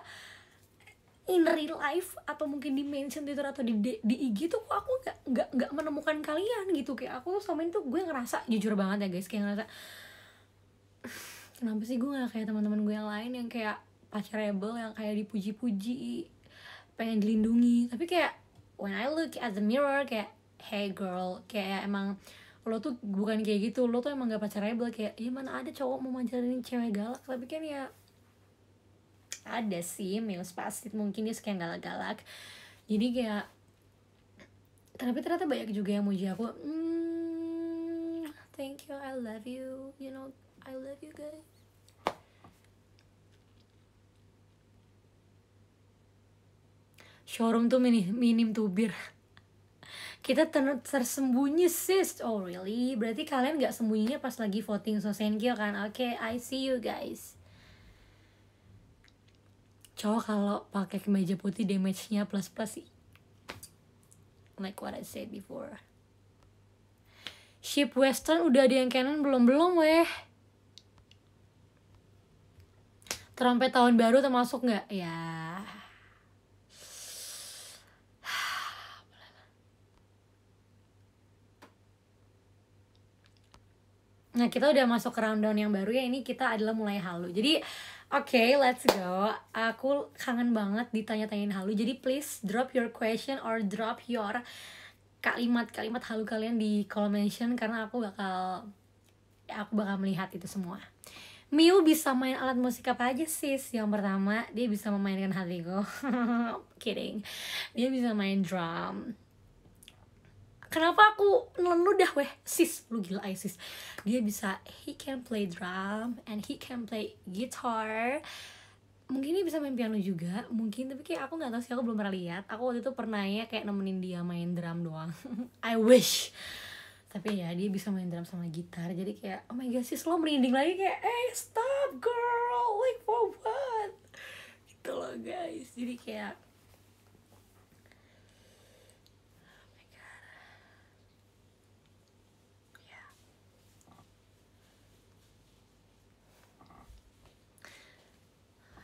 in real life atau mungkin di mention Twitter atau di, di, di IG tuh kok aku nggak nggak nggak menemukan kalian gitu kayak aku selama ini tuh gue ngerasa jujur banget ya guys kayak ngerasa kenapa sih gue nggak kayak teman-teman gue yang lain yang kayak pacarable yang kayak dipuji-puji pengen dilindungi tapi kayak when I look at the mirror kayak hey girl kayak emang lo tuh bukan kayak gitu lo tuh emang gak pacarable kayak ya mana ada cowok mau mancarain cewek galak tapi kan ya ada sih Mius pasti mungkin dia sekian galak-galak jadi kayak tapi ternyata banyak juga yang muji aku mm, thank you I love you you know I love you guys showroom tuh minim, minim tubir [LAUGHS] kita ter tersembunyi sis oh really berarti kalian nggak sembunyinya pas lagi voting so you kan oke okay, I see you guys cowok kalau pakai kemeja putih damage-nya plus plus sih like what I said before ship western udah ada yang canon belum belum weh trompet tahun baru termasuk nggak ya Nah, kita udah masuk ke rundown yang baru ya. Ini kita adalah mulai halu. Jadi, oke, okay, let's go. Aku kangen banget ditanya-tanyain halu. Jadi, please drop your question or drop your kalimat-kalimat halu kalian di kolom mention karena aku bakal ya, aku bakal melihat itu semua. Miu bisa main alat musik apa aja sis? Yang pertama, dia bisa memainkan hatiku. [LAUGHS] Kidding. Dia bisa main drum kenapa aku nelen dah weh sis lu gila Isis dia bisa he can play drum and he can play guitar mungkin dia bisa main piano juga mungkin tapi kayak aku nggak tahu sih aku belum pernah lihat aku waktu itu pernah ya kayak nemenin dia main drum doang [LAUGHS] I wish tapi ya dia bisa main drum sama gitar jadi kayak oh my god sis lo merinding lagi kayak eh stop girl like for what gitu loh guys jadi kayak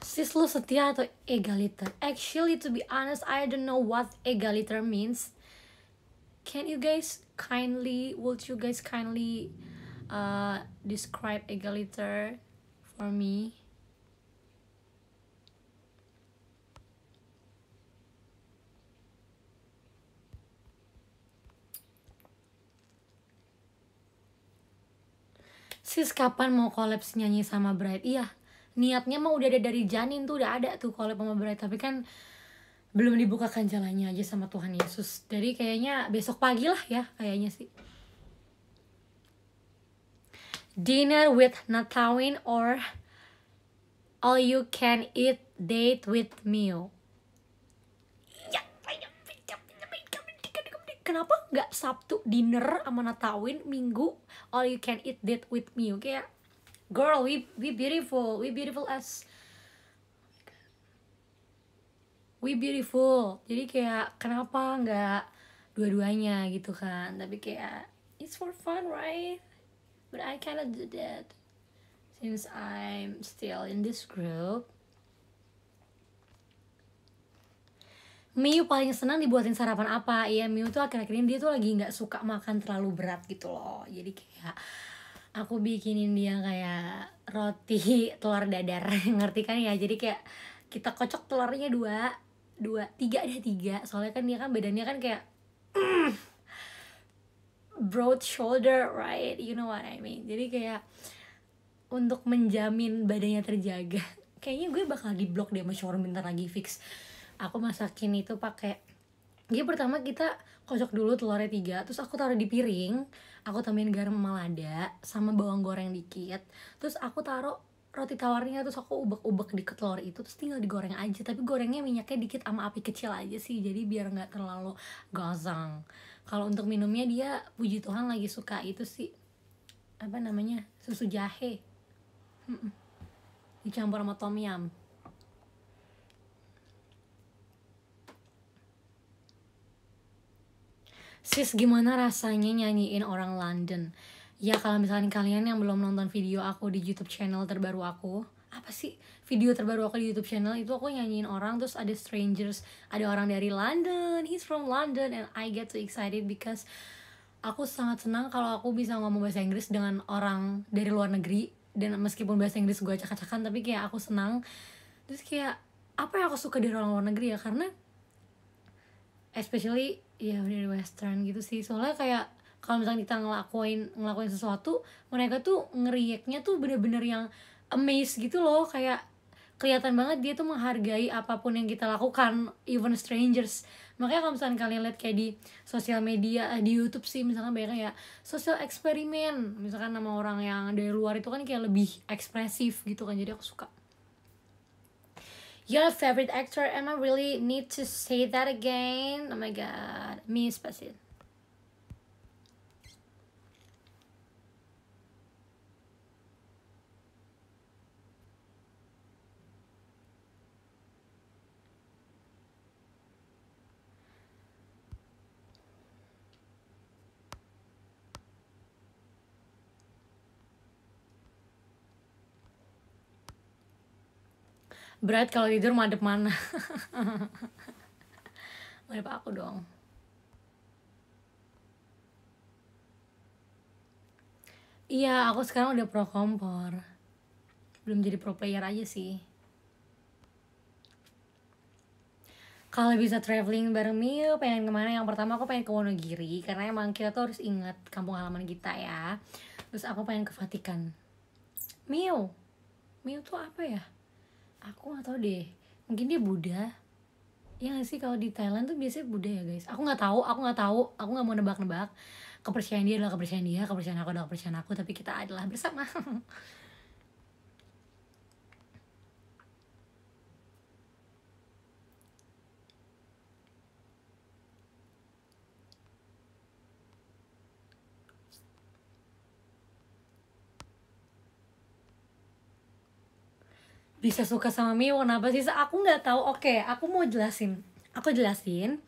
sis lo setia atau egaliter? Actually, to be honest, I don't know what egaliter means. Can you guys kindly, would you guys kindly uh, describe egaliter for me? Sis kapan mau kolaps nyanyi sama Bright? Iya, niatnya mah udah ada dari janin tuh udah ada tuh kalau pemaberai tapi kan belum dibukakan jalannya aja sama Tuhan Yesus jadi kayaknya besok pagi lah ya kayaknya sih dinner with Natawin or all you can eat date with meal kenapa nggak Sabtu dinner sama Natawin Minggu all you can eat date with meal kayak girl we we beautiful we beautiful as we beautiful jadi kayak kenapa nggak dua-duanya gitu kan tapi kayak it's for fun right but I cannot do that since I'm still in this group Miu paling senang dibuatin sarapan apa? Iya Miu tuh akhir-akhir ini dia tuh lagi nggak suka makan terlalu berat gitu loh Jadi kayak aku bikinin dia kayak roti telur dadar [LAUGHS] ngerti kan ya jadi kayak kita kocok telurnya dua dua tiga ada tiga soalnya kan dia kan badannya kan kayak mm, [CLEARS THROAT] broad shoulder right you know what I mean jadi kayak untuk menjamin badannya terjaga [LAUGHS] kayaknya gue bakal di blok dia sama showroom bentar lagi fix aku masakin itu pakai dia pertama kita kocok dulu telurnya tiga terus aku taruh di piring aku tambahin garam malada sama bawang goreng dikit terus aku taruh roti tawarnya terus aku ubek-ubek di telur itu terus tinggal digoreng aja tapi gorengnya minyaknya dikit sama api kecil aja sih jadi biar nggak terlalu gosong kalau untuk minumnya dia puji Tuhan lagi suka itu sih apa namanya susu jahe dicampur sama tom yum sis gimana rasanya nyanyiin orang London ya kalau misalnya kalian yang belum nonton video aku di YouTube channel terbaru aku apa sih video terbaru aku di YouTube channel itu aku nyanyiin orang terus ada strangers ada orang dari London he's from London and I get so excited because aku sangat senang kalau aku bisa ngomong bahasa Inggris dengan orang dari luar negeri dan meskipun bahasa Inggris gue acak-acakan tapi kayak aku senang terus kayak apa yang aku suka dari orang luar negeri ya karena especially iya dari western gitu sih soalnya kayak kalau misalnya kita ngelakuin ngelakuin sesuatu mereka tuh ngeriaknya tuh bener-bener yang amazed gitu loh kayak kelihatan banget dia tuh menghargai apapun yang kita lakukan even strangers makanya kalau misalnya kalian lihat kayak di sosial media eh, di YouTube sih misalkan banyak kayak sosial eksperimen misalkan nama orang yang dari luar itu kan kayak lebih ekspresif gitu kan jadi aku suka Your favorite actor? Am I really need to say that again? Oh my god, me Spasit. berat kalau tidur madep mana [LAUGHS] madep aku dong iya aku sekarang udah pro kompor belum jadi pro player aja sih kalau bisa traveling bareng Mio pengen kemana yang pertama aku pengen ke Wonogiri karena emang kita tuh harus inget kampung halaman kita ya terus aku pengen ke Vatikan Mio Mio tuh apa ya aku gak tau deh mungkin dia Buddha ya gak sih kalau di Thailand tuh biasanya Buddha ya guys aku nggak tahu aku nggak tahu aku nggak mau nebak-nebak kepercayaan dia adalah kepercayaan dia kepercayaan aku adalah kepercayaan aku tapi kita adalah bersama [LAUGHS] bisa suka sama Miwo kenapa sih aku nggak tahu oke okay, aku mau jelasin aku jelasin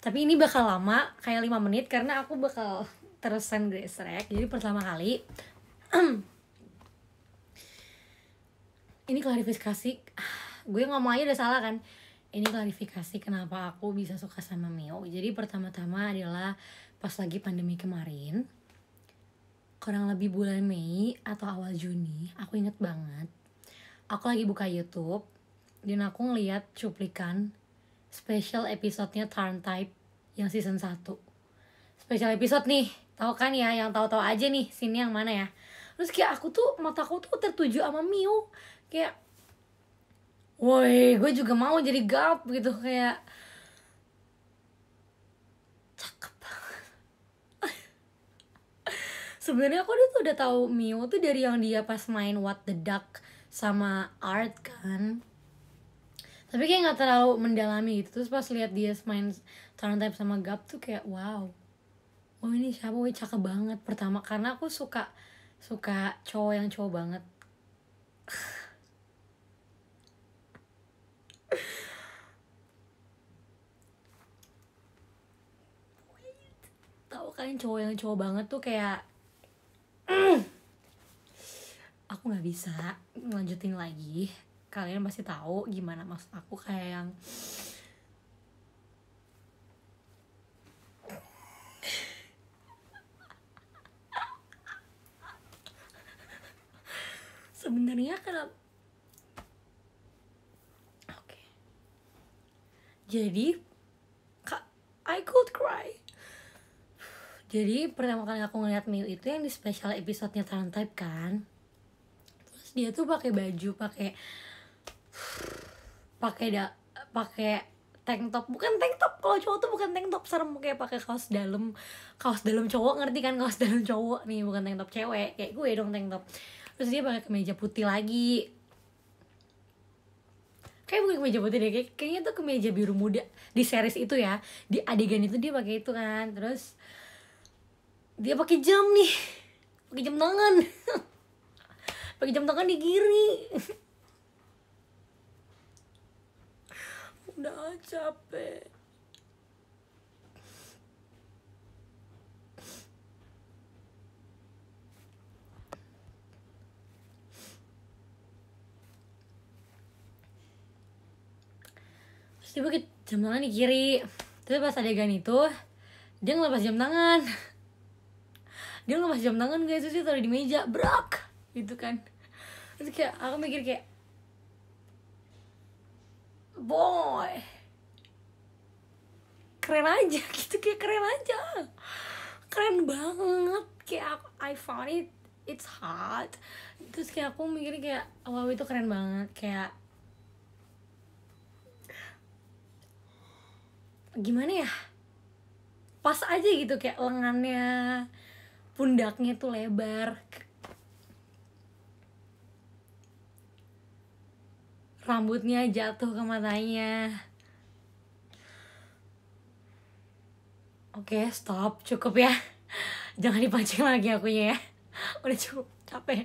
tapi ini bakal lama kayak lima menit karena aku bakal terusan gesrek jadi pertama kali [CLEARS THROAT] ini klarifikasi [SIGHS] gue ngomong aja udah salah kan ini klarifikasi kenapa aku bisa suka sama Mio jadi pertama-tama adalah pas lagi pandemi kemarin kurang lebih bulan Mei atau awal Juni aku inget banget aku lagi buka YouTube dan aku ngeliat cuplikan special episode-nya Turn Type yang season 1 special episode nih tau kan ya yang tahu-tahu aja nih sini yang mana ya terus kayak aku tuh mataku tuh tertuju sama Miu kayak woi gue juga mau jadi gap gitu kayak cakep [LAUGHS] sebenarnya aku tuh udah tahu Miu tuh dari yang dia pas main What the Duck sama art kan tapi kayak nggak terlalu mendalami gitu terus pas lihat dia main Turn Type sama Gap tuh kayak wow oh ini siapa wih cakep banget pertama karena aku suka suka cowok yang cowok banget [LAUGHS] tahu kan cowok yang cowok banget tuh kayak aku nggak bisa lanjutin lagi kalian pasti tahu gimana maksud aku kayak yang sebenarnya kalau jadi I could cry jadi pertama kali aku ngeliat Miu itu yang di special episode-nya Tarantype kan dia tuh pakai baju pakai pakai da pakai tank top bukan tank top kalau cowok tuh bukan tank top serem kayak pakai kaos dalam kaos dalam cowok ngerti kan kaos [LAUGHS] dalam cowok nih bukan tank top cewek kayak gue dong tank top terus dia pakai kemeja putih lagi kayak bukan kemeja putih deh kayak, kayaknya tuh kemeja biru muda di series itu ya di adegan itu dia pakai itu kan terus dia pakai jam nih pakai jam tangan [LAUGHS] pakai jam tangan di kiri [LAUGHS] udah capek tiba pakai jam tangan di kiri tapi pas adegan itu dia ngelepas jam tangan [LAUGHS] dia ngelepas jam tangan guys itu taruh di meja brok gitu kan terus kayak aku mikir kayak boy keren aja [LAUGHS] gitu kayak keren aja keren banget kayak aku, I found it it's hot terus kayak aku mikir kayak wow itu keren banget kayak gimana ya pas aja gitu kayak lengannya pundaknya tuh lebar rambutnya jatuh ke matanya oke okay, stop cukup ya [LAUGHS] jangan dipancing lagi akunya ya [LAUGHS] udah cukup capek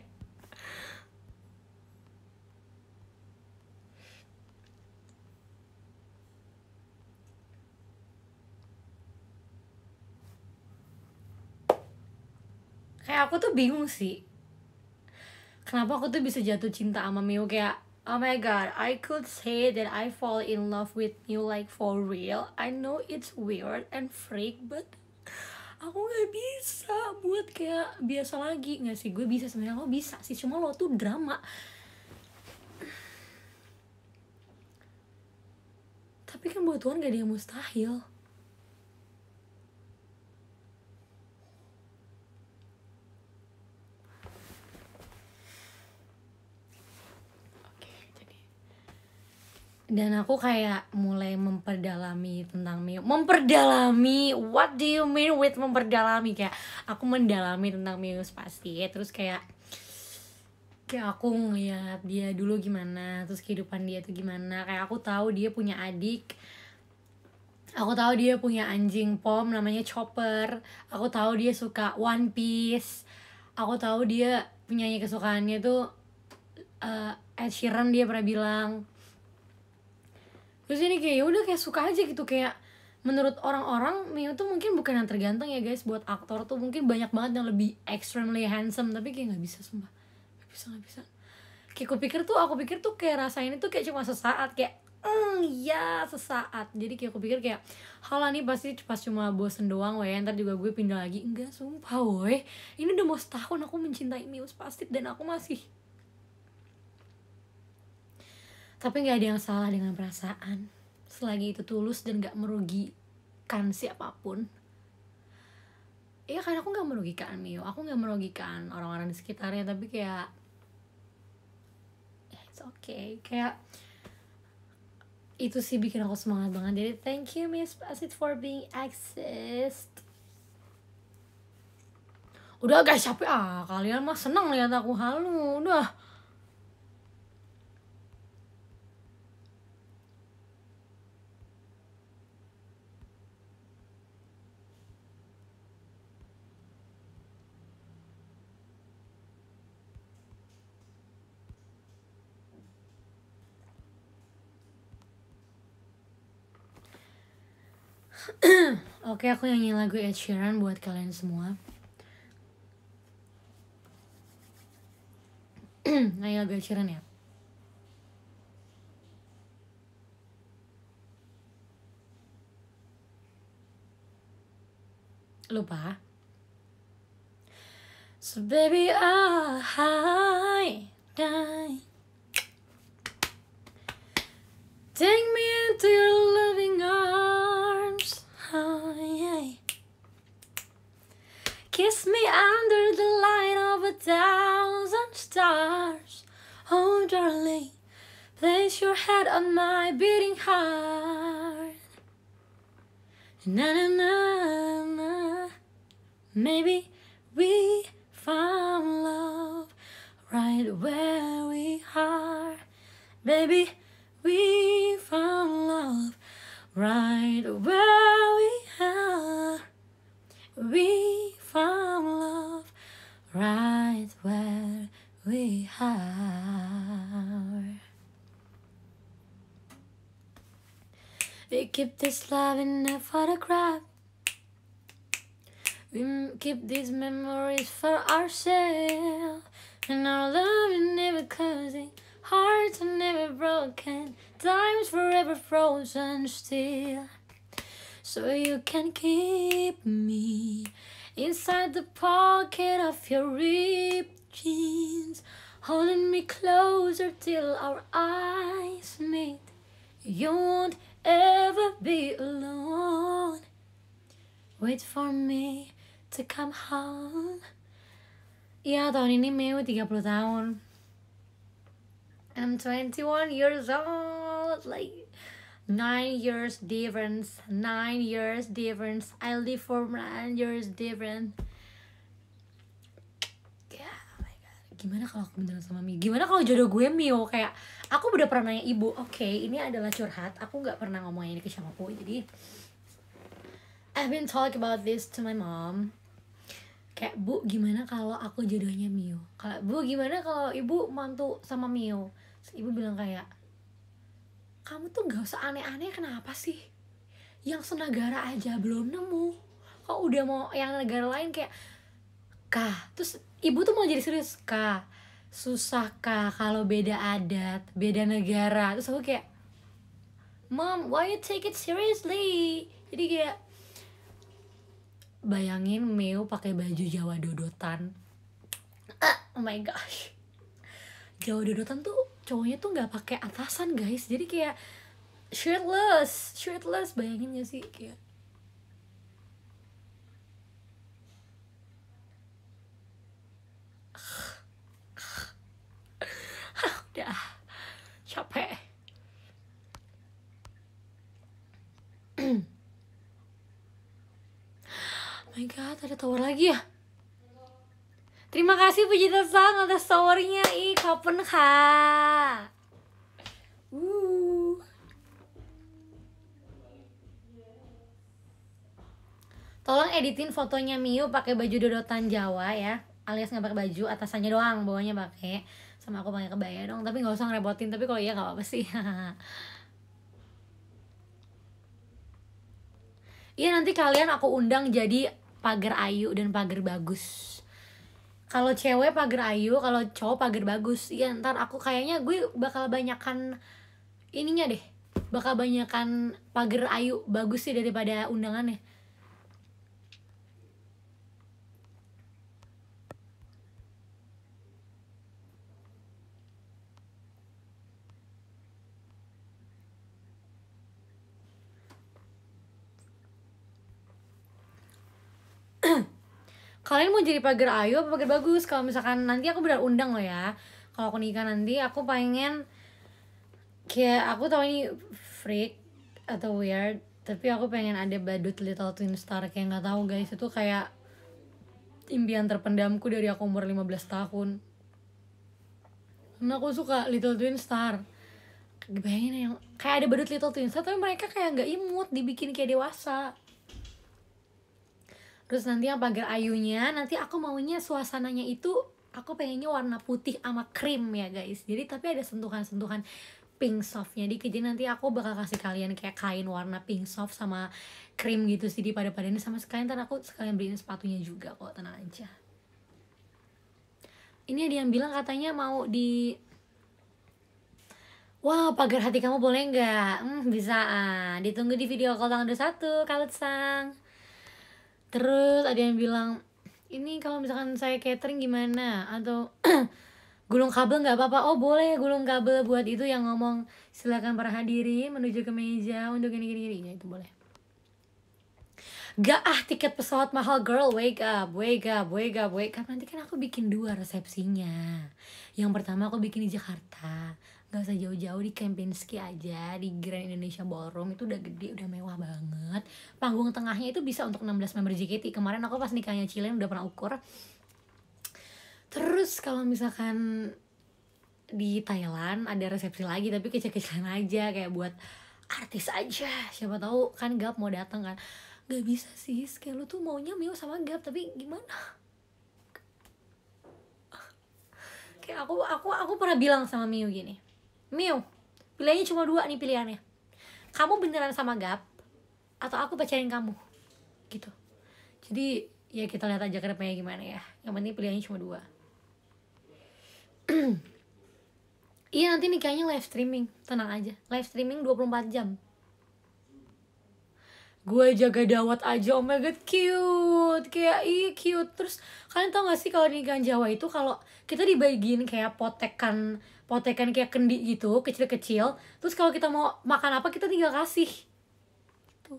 kayak aku tuh bingung sih kenapa aku tuh bisa jatuh cinta sama Miu kayak Oh my god, I could say that I fall in love with you like for real. I know it's weird and freak, but aku nggak bisa buat kayak biasa lagi nggak sih gue bisa sebenarnya lo bisa sih cuma lo tuh drama tapi kan buat Tuhan gak ada yang mustahil dan aku kayak mulai memperdalami tentang Mio memperdalami what do you mean with memperdalami kayak aku mendalami tentang Mio pasti terus kayak kayak aku ngeliat dia dulu gimana terus kehidupan dia tuh gimana kayak aku tahu dia punya adik aku tahu dia punya anjing pom namanya Chopper aku tahu dia suka One Piece aku tahu dia penyanyi kesukaannya tuh uh, Ed Sheeran dia pernah bilang terus ini kayak ya udah kayak suka aja gitu kayak menurut orang-orang Mio tuh mungkin bukan yang terganteng ya guys buat aktor tuh mungkin banyak banget yang lebih extremely handsome tapi kayak nggak bisa sumpah nggak bisa nggak bisa kayak aku pikir tuh aku pikir tuh kayak ini tuh kayak cuma sesaat kayak mm, ya sesaat jadi kayak aku pikir kayak hal nih pasti pas cuma bosen doang weh ntar juga gue pindah lagi enggak sumpah woi ini udah mau setahun aku mencintai Mius pasti dan aku masih tapi nggak ada yang salah dengan perasaan selagi itu tulus dan nggak merugikan siapapun Iya karena aku nggak merugikan Mio, aku nggak merugikan orang-orang di sekitarnya tapi kayak ya, it's okay kayak itu sih bikin aku semangat banget jadi thank you Miss Pasit for being exist udah guys capek ah kalian mah seneng lihat aku halu udah Oke, aku nyanyi lagu Ed Sheeran buat kalian semua. [CLEARS THROAT] nyanyi lagu Ed Sheeran ya. Lupa. So baby I'll ah, hide die. Take me into your love. kiss me under the light of a thousand stars. Oh, darling, place your head on my beating heart. Na na na na. Maybe we found love right where we are. Baby, we found love right where we are. We found love right where we are. We keep this love in a photograph. We keep these memories for ourselves. And our love is never closing, hearts are never broken, time's forever frozen still. So you can keep me. Inside the pocket of your ripped jeans Holding me closer till our eyes meet You won't ever be alone Wait for me to come home Yeah, Donnie, είμαι ούτε down. I'm 21 years old, like... nine years difference nine years difference I live for nine years difference ya, oh gimana kalau aku beneran sama Mio gimana kalau jodoh gue Mio oh, kayak aku udah pernah nanya ibu oke okay, ini adalah curhat aku nggak pernah ngomong ini ke siapapun jadi I've been talk about this to my mom kayak bu gimana kalau aku jodohnya Mio kalau bu gimana kalau ibu mantu sama Mio Terus ibu bilang kayak kamu tuh gak usah aneh-aneh kenapa sih yang senegara aja belum nemu kok udah mau yang negara lain kayak kah terus ibu tuh mau jadi serius kah susah kah kalau beda adat beda negara terus aku kayak mom why you take it seriously jadi kayak bayangin Meo pakai baju Jawa dodotan [TSK] oh my gosh Jawa dodotan tuh cowoknya tuh nggak pakai atasan guys jadi kayak shirtless shirtless bayangin gak sih kayak udah capek [CLEARS THROAT] oh my god ada tower lagi ya Terima kasih Puji Sang atas towernya i kapan ka? Wuh. Tolong editin fotonya Miu pakai baju dodotan Jawa ya, alias nggak pakai baju atasannya doang, bawahnya pakai sama aku pakai kebaya dong. Tapi nggak usah ngerepotin, tapi kalau iya nggak apa-apa sih. [LAUGHS] Iya nanti kalian aku undang jadi pagar ayu dan pagar bagus kalau cewek pagar ayu kalau cowok pagar bagus ya ntar aku kayaknya gue bakal banyakan ininya deh bakal banyakan pagar ayu bagus sih daripada undangannya kalian mau jadi pagar ayu apa pagar bagus kalau misalkan nanti aku benar undang lo ya kalau aku nikah nanti aku pengen kayak aku tau ini freak atau weird tapi aku pengen ada badut little twin star kayak nggak tahu guys itu kayak impian terpendamku dari aku umur 15 tahun karena aku suka little twin star bayangin yang kayak ada badut little twin star tapi mereka kayak nggak imut dibikin kayak dewasa terus nanti yang pagar ayunya nanti aku maunya suasananya itu aku pengennya warna putih sama krim ya guys jadi tapi ada sentuhan-sentuhan pink softnya dikit jadi nanti aku bakal kasih kalian kayak kain warna pink soft sama krim gitu sih di pada ini sama sekalian ntar aku sekalian beliin sepatunya juga kok tenang aja ini ada yang bilang katanya mau di Wow, pagar hati kamu boleh nggak? Hmm, bisa. Ah. Ditunggu di video call tanggal 21, Kalut Sang terus ada yang bilang ini kalau misalkan saya catering gimana atau [CLEARS THROAT] gulung kabel nggak apa-apa oh boleh gulung kabel buat itu yang ngomong silakan para hadirin menuju ke meja untuk gini gini gini ya, itu boleh gak ah tiket pesawat mahal girl wake up wake up wake up wake up nanti kan aku bikin dua resepsinya yang pertama aku bikin di Jakarta nggak usah jauh-jauh di Kempinski aja di Grand Indonesia Ballroom itu udah gede udah mewah banget panggung tengahnya itu bisa untuk 16 member JKT kemarin aku pas nikahnya Cilen udah pernah ukur terus kalau misalkan di Thailand ada resepsi lagi tapi kecil-kecilan aja kayak buat artis aja siapa tahu kan Gap mau datang kan gak bisa sih kayak lu tuh maunya Mio sama Gap tapi gimana kayak aku aku aku pernah bilang sama Mio gini Miu, pilihannya cuma dua nih pilihannya. Kamu beneran sama Gap, atau aku pacarin kamu. Gitu. Jadi ya kita lihat aja kedepannya gimana ya. Yang penting pilihannya cuma dua. [CLEARS THROAT] Iya nanti nih kayaknya live streaming, tenang aja. Live streaming 24 jam. Gue jaga dawat aja, oh my god cute, kayak iya cute. Terus kalian tau gak sih kalau nikahan Jawa itu kalau kita dibagiin kayak potekan potekan kayak kendi gitu kecil-kecil terus kalau kita mau makan apa kita tinggal kasih tuh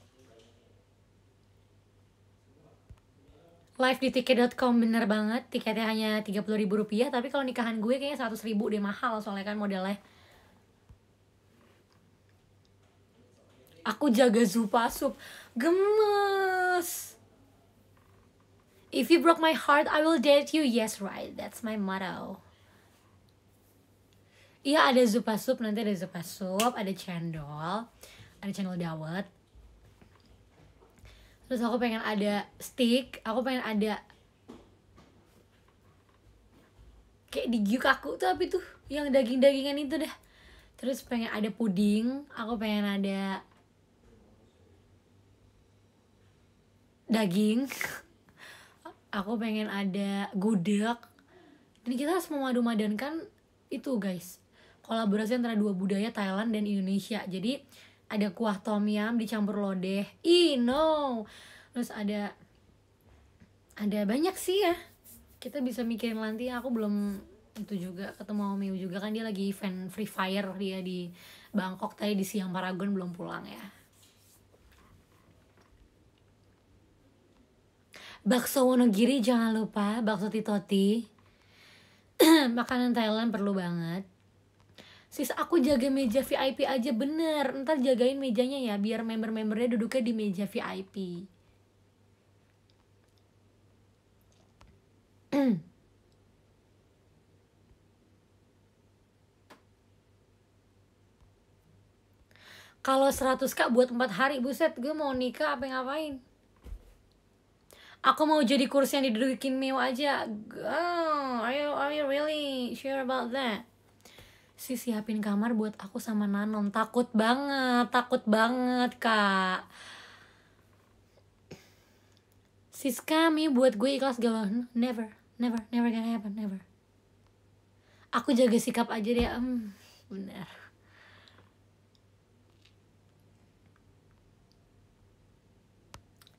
gitu. live di tiket.com bener banget tiketnya hanya tiga puluh ribu rupiah tapi kalau nikahan gue kayaknya seratus ribu deh mahal soalnya kan modelnya aku jaga zupa sup gemes If you broke my heart, I will date you. Yes, right. That's my motto. Iya ada zupa sup, nanti ada zupa sup, ada cendol, ada cendol dawet. Terus aku pengen ada stick, aku pengen ada kayak digiuk aku tuh tapi tuh yang daging-dagingan itu dah. Terus pengen ada puding, aku pengen ada daging. [LAUGHS] aku pengen ada gudeg dan kita harus memadu-madankan itu guys kolaborasi antara dua budaya Thailand dan Indonesia jadi ada kuah tom yum dicampur lodeh ih no terus ada ada banyak sih ya kita bisa mikirin nanti aku belum itu juga ketemu Miu juga kan dia lagi event Free Fire dia di Bangkok tadi di siang Paragon belum pulang ya bakso Wonogiri jangan lupa bakso Titoti [CLEARS THROAT] makanan Thailand perlu banget sis aku jaga meja VIP aja bener ntar jagain mejanya ya biar member-membernya duduknya di meja VIP [CLEARS THROAT] kalau 100 kak buat 4 hari buset gue mau nikah apa ngapain aku mau jadi kursi yang didudukin mewah aja oh, are you are you really sure about that si siapin kamar buat aku sama Nanon takut banget takut banget kak sis kami buat gue ikhlas gak never never never gonna happen never aku jaga sikap aja deh hmm, bener.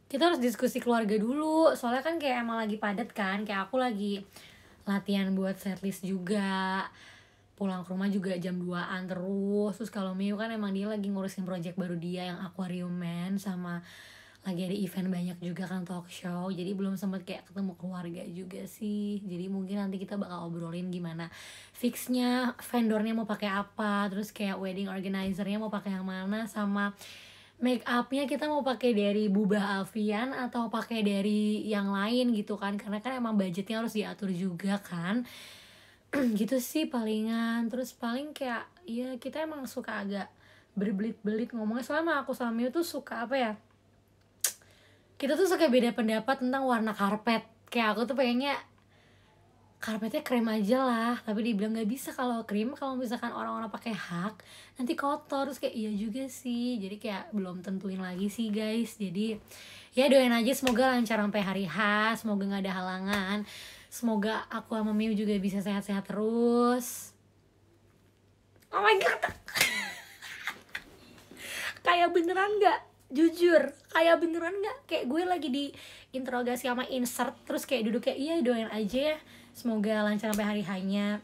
kita harus diskusi keluarga dulu soalnya kan kayak emang lagi padat kan kayak aku lagi latihan buat setlist juga pulang ke rumah juga jam 2an terus terus kalau Miu kan emang dia lagi ngurusin project baru dia yang Aquarium Man sama lagi ada event banyak juga kan talk show jadi belum sempet kayak ketemu keluarga juga sih jadi mungkin nanti kita bakal obrolin gimana fixnya vendornya mau pakai apa terus kayak wedding organizernya mau pakai yang mana sama make upnya kita mau pakai dari Bubah Alfian atau pakai dari yang lain gitu kan karena kan emang budgetnya harus diatur juga kan [CLEARS THROAT] gitu sih palingan terus paling kayak ya kita emang suka agak berbelit-belit ngomongnya selama aku sama Miu tuh suka apa ya kita tuh suka beda pendapat tentang warna karpet kayak aku tuh pengennya karpetnya krem aja lah tapi dibilang nggak bisa kalau krim kalau misalkan orang-orang pakai hak nanti kotor terus kayak iya juga sih jadi kayak belum tentuin lagi sih guys jadi ya doain aja semoga lancar sampai hari H semoga nggak ada halangan semoga aku sama Miu juga bisa sehat-sehat terus oh my god [LAUGHS] kayak beneran nggak jujur kayak beneran nggak kayak gue lagi di interogasi sama insert terus kayak duduk kayak iya doain aja ya semoga lancar sampai hari hanya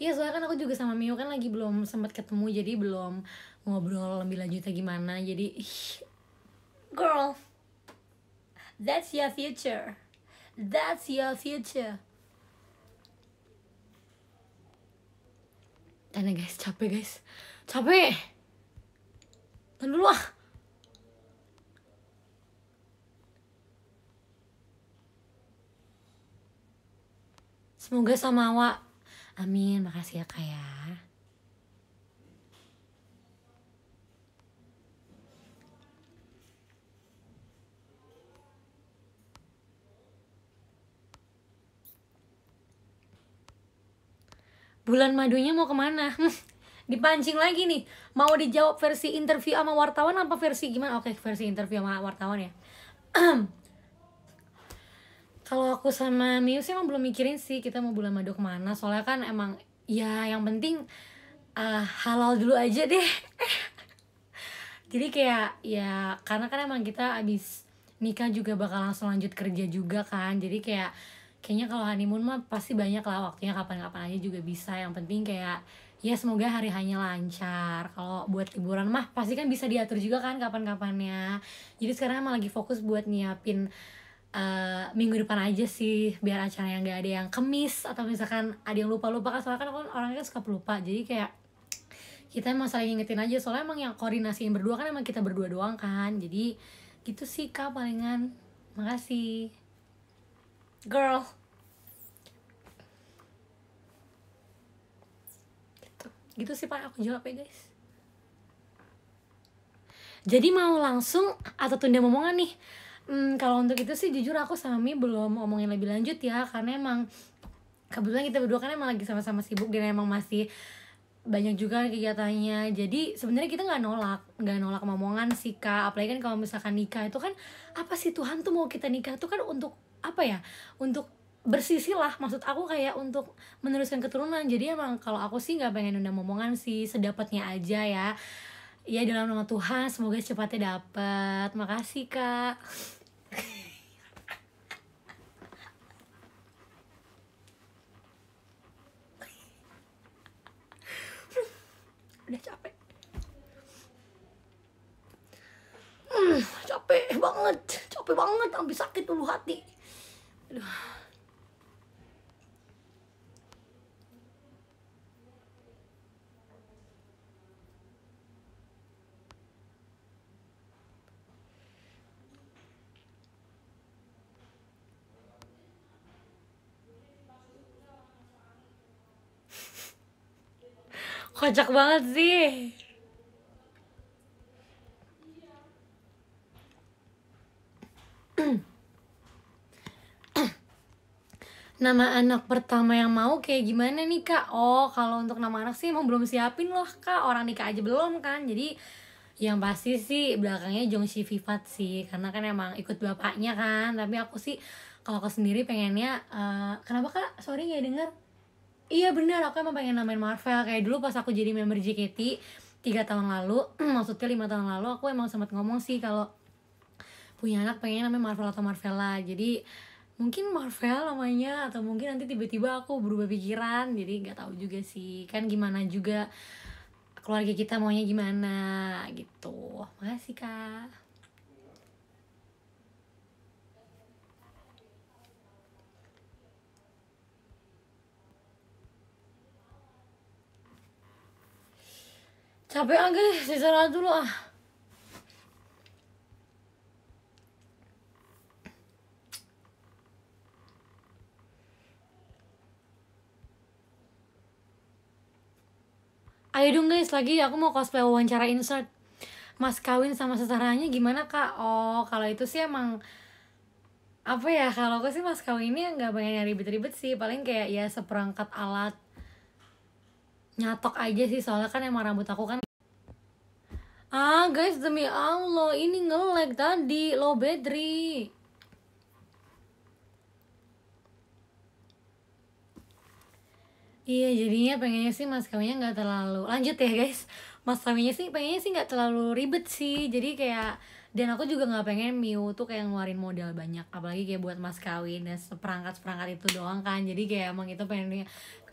Iya soalnya kan aku juga sama Mio kan lagi belum sempat ketemu jadi belum ngobrol lebih lanjutnya gimana jadi ih, girl that's your future that's your future tenang guys capek guys capek Tahan dulu ah Semoga sama awak. Amin. Makasih ya kak ya. Bulan madunya mau kemana? [LAUGHS] Dipancing lagi nih. Mau dijawab versi interview sama wartawan apa versi gimana? Oke, versi interview sama wartawan ya. [CLEARS THROAT] kalau aku sama Miu sih emang belum mikirin sih kita mau bulan madu kemana soalnya kan emang ya yang penting uh, halal dulu aja deh [LAUGHS] jadi kayak ya karena kan emang kita abis nikah juga bakal langsung lanjut kerja juga kan jadi kayak kayaknya kalau honeymoon mah pasti banyak lah waktunya kapan-kapan aja juga bisa yang penting kayak ya semoga hari hanya lancar kalau buat liburan mah pasti kan bisa diatur juga kan kapan-kapannya jadi sekarang emang lagi fokus buat nyiapin Uh, minggu depan aja sih biar acaranya yang gak ada yang kemis atau misalkan ada yang lupa-lupa kan soalnya kan aku orangnya kan suka pelupa jadi kayak kita emang saling ingetin aja soalnya emang yang koordinasi yang berdua kan emang kita berdua doang kan jadi gitu sih kak palingan makasih girl gitu, gitu sih pak aku jawab ya guys jadi mau langsung atau tunda momongan nih Hmm, kalau untuk itu sih jujur aku sama mi belum ngomongin lebih lanjut ya karena emang kebetulan kita berdua kan emang lagi sama-sama sibuk dan emang masih banyak juga kegiatannya jadi sebenarnya kita nggak nolak nggak nolak omongan sih kak apalagi kan kalau misalkan nikah itu kan apa sih Tuhan tuh mau kita nikah tuh kan untuk apa ya untuk bersisi lah maksud aku kayak untuk meneruskan keturunan jadi emang kalau aku sih nggak pengen undang omongan sih sedapatnya aja ya ya dalam nama Tuhan semoga cepatnya dapat makasih kak udah capek hmm, capek banget capek banget sampai sakit dulu hati aduh kocak banget sih nama anak pertama yang mau kayak gimana nih kak? Oh kalau untuk nama anak sih emang belum siapin loh kak orang nikah aja belum kan jadi yang pasti sih belakangnya Jongshi Vivat sih karena kan emang ikut bapaknya kan tapi aku sih kalau aku sendiri pengennya uh, kenapa kak sorry nggak denger iya bener aku emang pengen namain Marvel kayak dulu pas aku jadi member JKT tiga tahun lalu [CLEARS THROAT] maksudnya lima tahun lalu aku emang sempat ngomong sih kalau punya anak pengen namanya Marvel atau Marvella jadi mungkin Marvel namanya atau mungkin nanti tiba-tiba aku berubah pikiran jadi gak tahu juga sih kan gimana juga keluarga kita maunya gimana gitu makasih kak capek ah guys istirahat dulu ah Ayo dong guys, lagi aku mau cosplay wawancara insert Mas kawin sama sesaranya gimana kak? Oh, kalau itu sih emang apa ya kalau aku sih mas kawin ini nggak banyak yang ribet-ribet sih paling kayak ya seperangkat alat nyatok aja sih soalnya kan emang rambut aku kan ah guys demi allah ini ngelag tadi lo bedri Iya jadinya pengennya sih mas kawinnya nggak terlalu lanjut ya guys mas kawinnya sih pengennya sih nggak terlalu ribet sih jadi kayak dan aku juga nggak pengen Miu tuh kayak ngeluarin modal banyak apalagi kayak buat mas kawin dan seperangkat seperangkat itu doang kan jadi kayak emang itu pengennya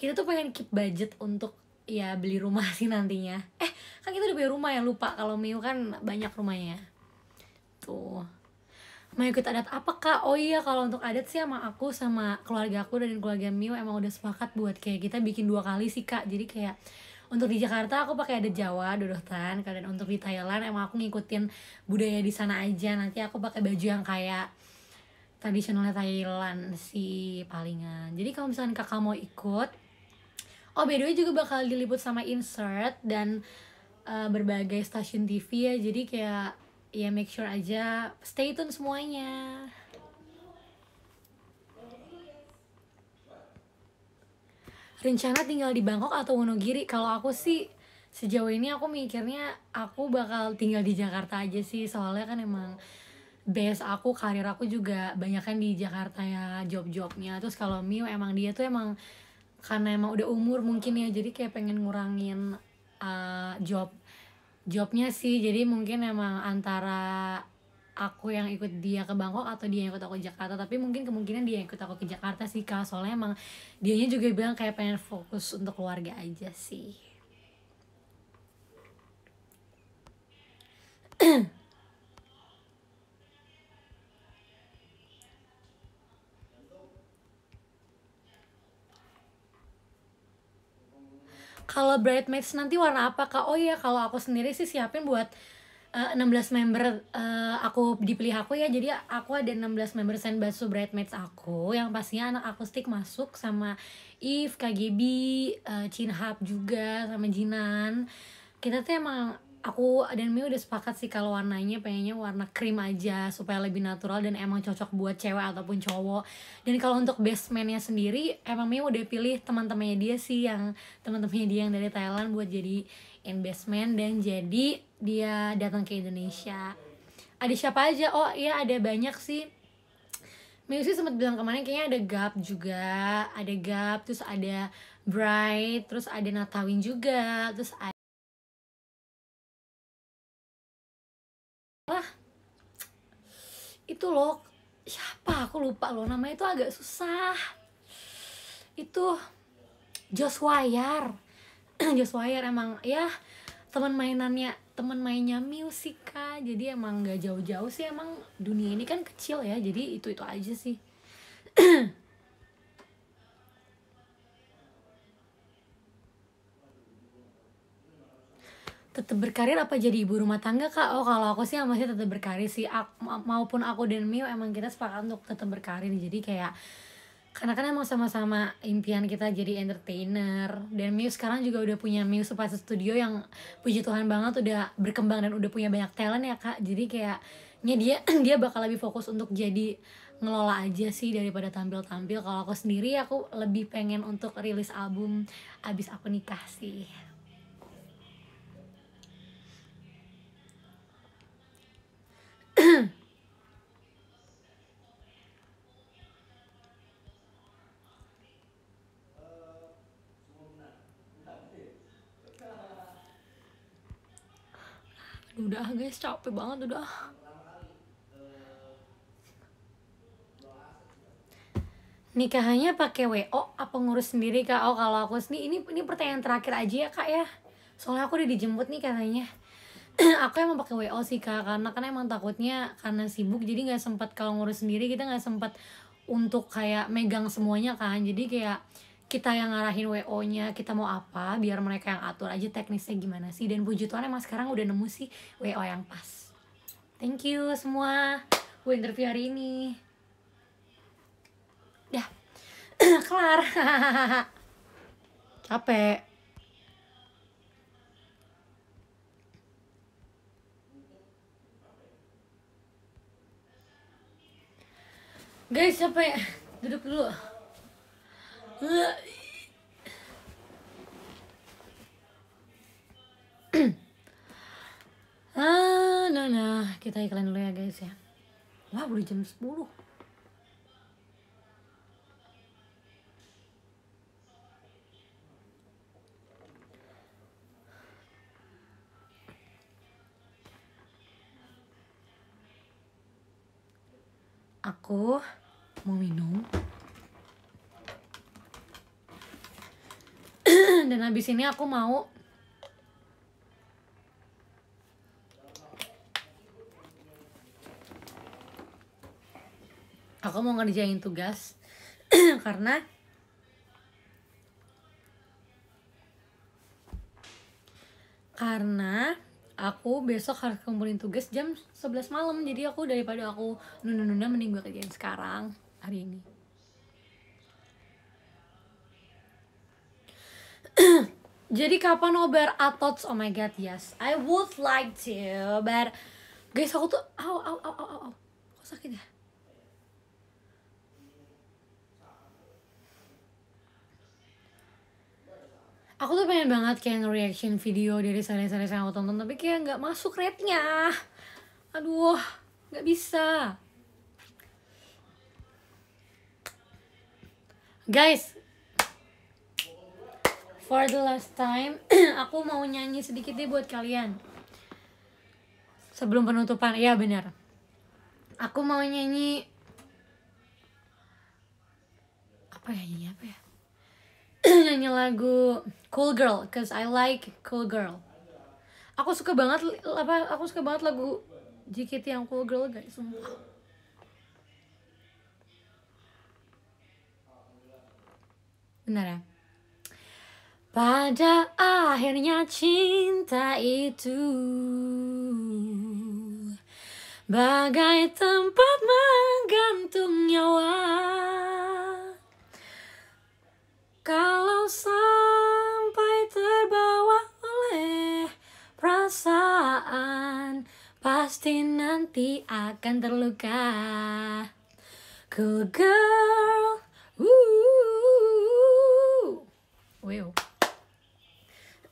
kita tuh pengen keep budget untuk ya beli rumah sih nantinya eh kan kita udah punya rumah ya lupa kalau Miu kan banyak rumahnya tuh mau ikut adat apa kak? Oh iya kalau untuk adat sih sama aku sama keluarga aku dan keluarga Miu emang udah sepakat buat kayak kita bikin dua kali sih kak jadi kayak untuk di Jakarta aku pakai adat Jawa dodotan kalian untuk di Thailand emang aku ngikutin budaya di sana aja nanti aku pakai baju yang kayak tradisionalnya Thailand sih palingan jadi kalau misalnya kakak mau ikut oh by the way juga bakal diliput sama insert dan uh, berbagai stasiun TV ya jadi kayak ya make sure aja stay tune semuanya rencana tinggal di Bangkok atau Wonogiri kalau aku sih sejauh ini aku mikirnya aku bakal tinggal di Jakarta aja sih soalnya kan emang base aku karir aku juga banyak kan di Jakarta ya job-jobnya terus kalau Mio emang dia tuh emang karena emang udah umur mungkin ya jadi kayak pengen ngurangin uh, job jobnya sih jadi mungkin emang antara aku yang ikut dia ke Bangkok atau dia yang ikut aku ke Jakarta tapi mungkin kemungkinan dia yang ikut aku ke Jakarta sih kak soalnya emang dianya juga bilang kayak pengen fokus untuk keluarga aja sih [CLEARS THROAT] kalau bridesmaids nanti warna apa kak oh iya kalau aku sendiri sih siapin buat uh, eh, 16 member uh, aku dipilih aku ya jadi aku ada 16 member Senbatsu bridesmaids aku yang pastinya anak akustik masuk sama Eve, KGB, uh, eh, Chin Hap juga sama Jinan kita tuh emang aku dan Mei udah sepakat sih kalau warnanya pengennya warna krim aja supaya lebih natural dan emang cocok buat cewek ataupun cowok dan kalau untuk basementnya sendiri emang Mei udah pilih teman-temannya dia sih yang teman-temannya dia yang dari Thailand buat jadi in basement dan jadi dia datang ke Indonesia ada siapa aja oh iya ada banyak sih Mei sih sempat bilang kemarin kayaknya ada Gap juga ada Gap terus ada Bright terus ada Natawin juga terus ada itu loh siapa aku lupa loh namanya itu agak susah itu Josh Wayar [CLEARS THROAT] emang ya teman mainannya teman mainnya Musika jadi emang nggak jauh-jauh sih emang dunia ini kan kecil ya jadi itu itu aja sih tetap berkarir apa jadi ibu rumah tangga kak? Oh kalau aku sih masih tetap berkarir sih. Aku, maupun aku dan Mio emang kita sepakat untuk tetap berkarir. Jadi kayak karena kan emang sama-sama impian kita jadi entertainer dan Mio sekarang juga udah punya Mio Sepatu Studio yang puji Tuhan banget udah berkembang dan udah punya banyak talent ya kak. Jadi kayaknya dia [CLEARS THROAT] dia bakal lebih fokus untuk jadi ngelola aja sih daripada tampil-tampil. Kalau aku sendiri aku lebih pengen untuk rilis album abis aku nikah sih. udah guys capek banget udah nikahnya pakai wo apa ngurus sendiri kak oh kalau aku sendiri ini ini pertanyaan terakhir aja ya kak ya soalnya aku udah dijemput nih katanya [CLEARS THROAT] aku emang pakai wo sih kak karena kan emang takutnya karena sibuk jadi nggak sempat kalau ngurus sendiri kita nggak sempat untuk kayak megang semuanya kan jadi kayak kita yang ngarahin wo nya kita mau apa biar mereka yang atur aja teknisnya gimana sih dan puji tuhan emang sekarang udah nemu sih wo yang pas thank you semua gue interview hari ini dah ya, [CLEARS THROAT] kelar [LAUGHS] capek guys siapa ya duduk dulu iya. ah nah nah kita iklan dulu ya guys ya wah udah jam 10 Aku mau minum. [CLEARS THROAT] Dan habis ini aku mau Aku mau ngerjain tugas [CLEARS THROAT] karena karena aku besok harus kumpulin tugas jam 11 malam jadi aku daripada aku nunda-nunda mending gue kerjain sekarang hari ini [CLEARS THROAT] jadi kapan nobar atots oh my god yes I would like to but guys aku tuh aw aw aw aw aw, kok sakit ya aku tuh pengen banget kayak reaction video dari series-series yang aku tonton tapi kayak nggak masuk rate-nya aduh nggak bisa guys for the last time [CLEARS THROAT] aku mau nyanyi sedikit deh buat kalian sebelum penutupan ya benar aku mau nyanyi apa ya nyanyi apa ya [CLEARS THROAT] nyanyi lagu Cool Girl, cause I like Cool Girl. Aku suka banget apa? Aku suka banget lagu JKT yang Cool Girl guys. Sumpah. Benar ya? Pada akhirnya cinta itu Bagai tempat menggantung nyawa Kalau sah sampai terbawa oleh perasaan Pasti nanti akan terluka Cool girl Woo. Wow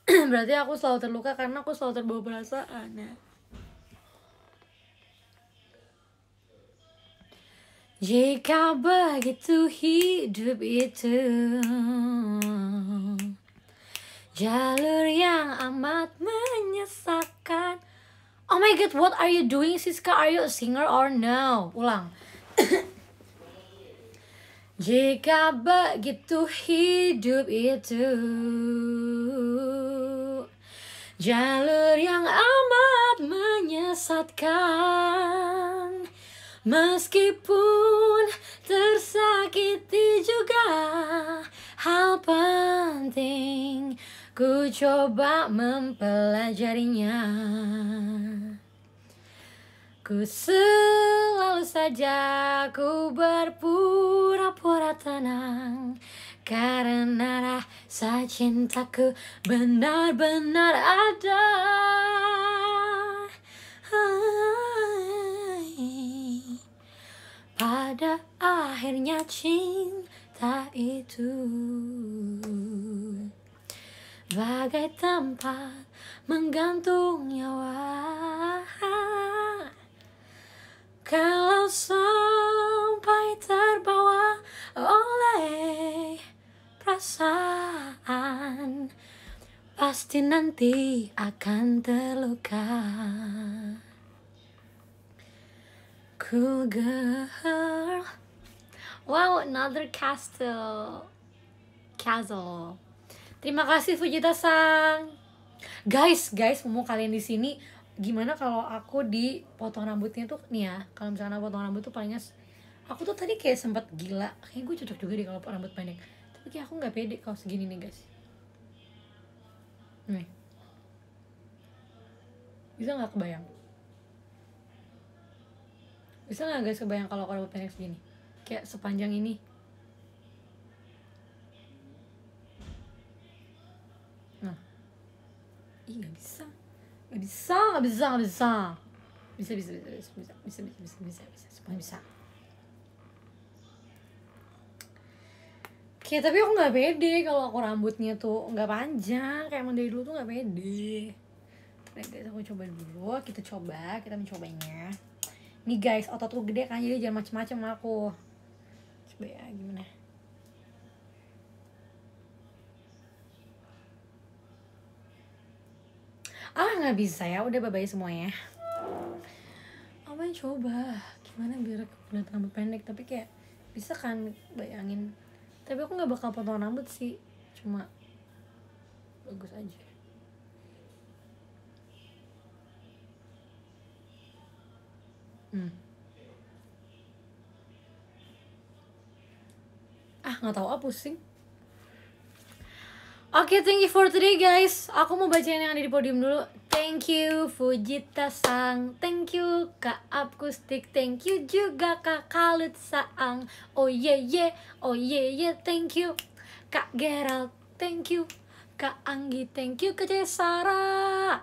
Berarti aku selalu terluka karena aku selalu terbawa perasaan ya Jika begitu hidup itu Jalur yang amat menyesatkan Oh my god, what are you doing Siska? Are you a singer or no? Ulang [COUGHS] Jika begitu hidup itu Jalur yang amat menyesatkan Meskipun Coba mempelajarinya Ku selalu saja ku berpura-pura tenang Karena rasa cintaku benar-benar ada Pada akhirnya cinta itu sebagai tempat menggantung nyawa. Kalau sampai terbawa oleh perasaan, pasti nanti akan terluka. Cool girl. Wow, another castle. Castle. Terima kasih Fujita Sang. Guys, guys, mau kalian di sini gimana kalau aku di potong rambutnya tuh nih ya. Kalau misalnya potong rambut tuh palingnya aku tuh tadi kayak sempat gila. Kayak gue cocok juga deh kalau rambut pendek. Tapi kayak aku nggak pede kalau segini nih, guys. Nih. Bisa nggak kebayang? Bisa nggak guys kebayang kalau aku rambut pendek segini? Kayak sepanjang ini iya nggak bisa nggak bisa nggak bisa nggak bisa bisa bisa bisa bisa bisa bisa bisa bisa bisa bisa semuanya bisa Kayak tapi aku nggak pede kalau aku rambutnya tuh nggak panjang kayak emang dari dulu tuh nggak pede. Nah guys aku coba dulu, kita coba, kita mencobanya. Nih guys otot lu gede kan jadi jangan macem-macem aku. Coba ya gimana? ah nggak bisa ya udah bye bye semuanya apa yang coba gimana biar kelihatan rambut pendek tapi kayak bisa kan bayangin tapi aku nggak bakal potong rambut sih cuma bagus aja hmm. ah nggak tahu apa ah, pusing Oke, okay, thank you for today guys. Aku mau bacain yang ada di podium dulu. Thank you Fujita Sang, thank you Kak Akustik, thank you juga Kak Kalut Saang. Oh yeah yeah, oh yeah yeah, thank you Kak Gerald, thank you Kak Anggi, thank you Kak Jesara.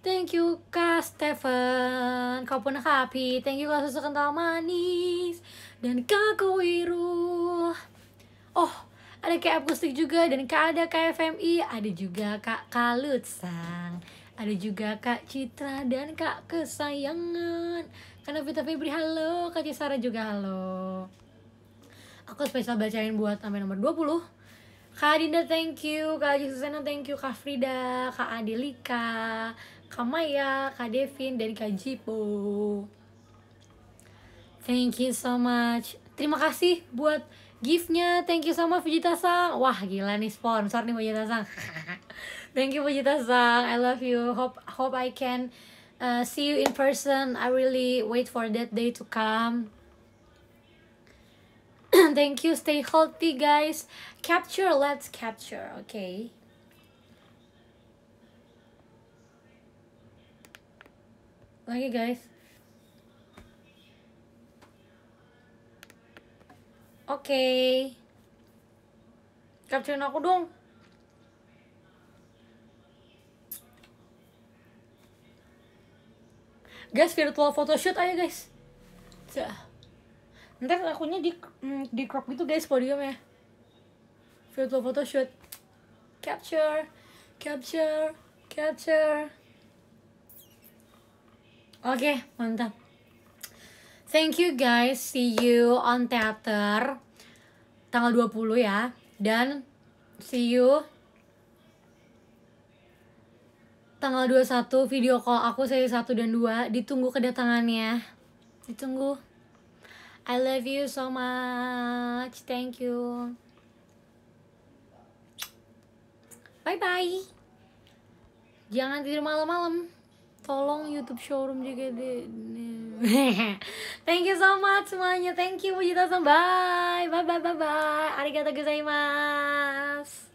Thank you Kak Steven, kau pun happy. Thank you Kak Susu Kental Manis dan Kak Koiru. Oh, ada kayak akustik juga dan kak ada kak FMI ada juga kak Kalut sang ada juga kak Citra dan kak kesayangan karena Vita Febri halo kak Cisara juga halo aku spesial bacain buat sampai nomor 20 Kak Dinda thank you, Kak Susana thank you, Kak Frida, Kak Adelika, Kak Maya, Kak Devin, dan Kak Jipo. Thank you so much. Terima kasih buat giftnya thank you sama Fujita Sang wah gila nih sponsor nih Fujita Sang [LAUGHS] thank you Fujita Sang I love you hope hope I can uh, see you in person I really wait for that day to come [CLEARS THROAT] thank you stay healthy guys capture let's capture okay lagi guys Oke. Okay. Capturein aku dong. Guys, virtual photoshoot ayo guys. Dah. Ntar akunya di mm, di crop gitu guys podiumnya. Virtual photoshoot. Capture, capture, capture. Oke, okay, mantap. Thank you guys. See you on theater tanggal 20 ya. Dan see you tanggal 21 video call aku seri 1 dan 2 ditunggu kedatangannya ditunggu I love you so much thank you bye bye jangan tidur malam-malam tolong YouTube showroom juga [LAUGHS] di thank you so much semuanya thank you Fujita-san bye bye bye bye bye arigatou gozaimasu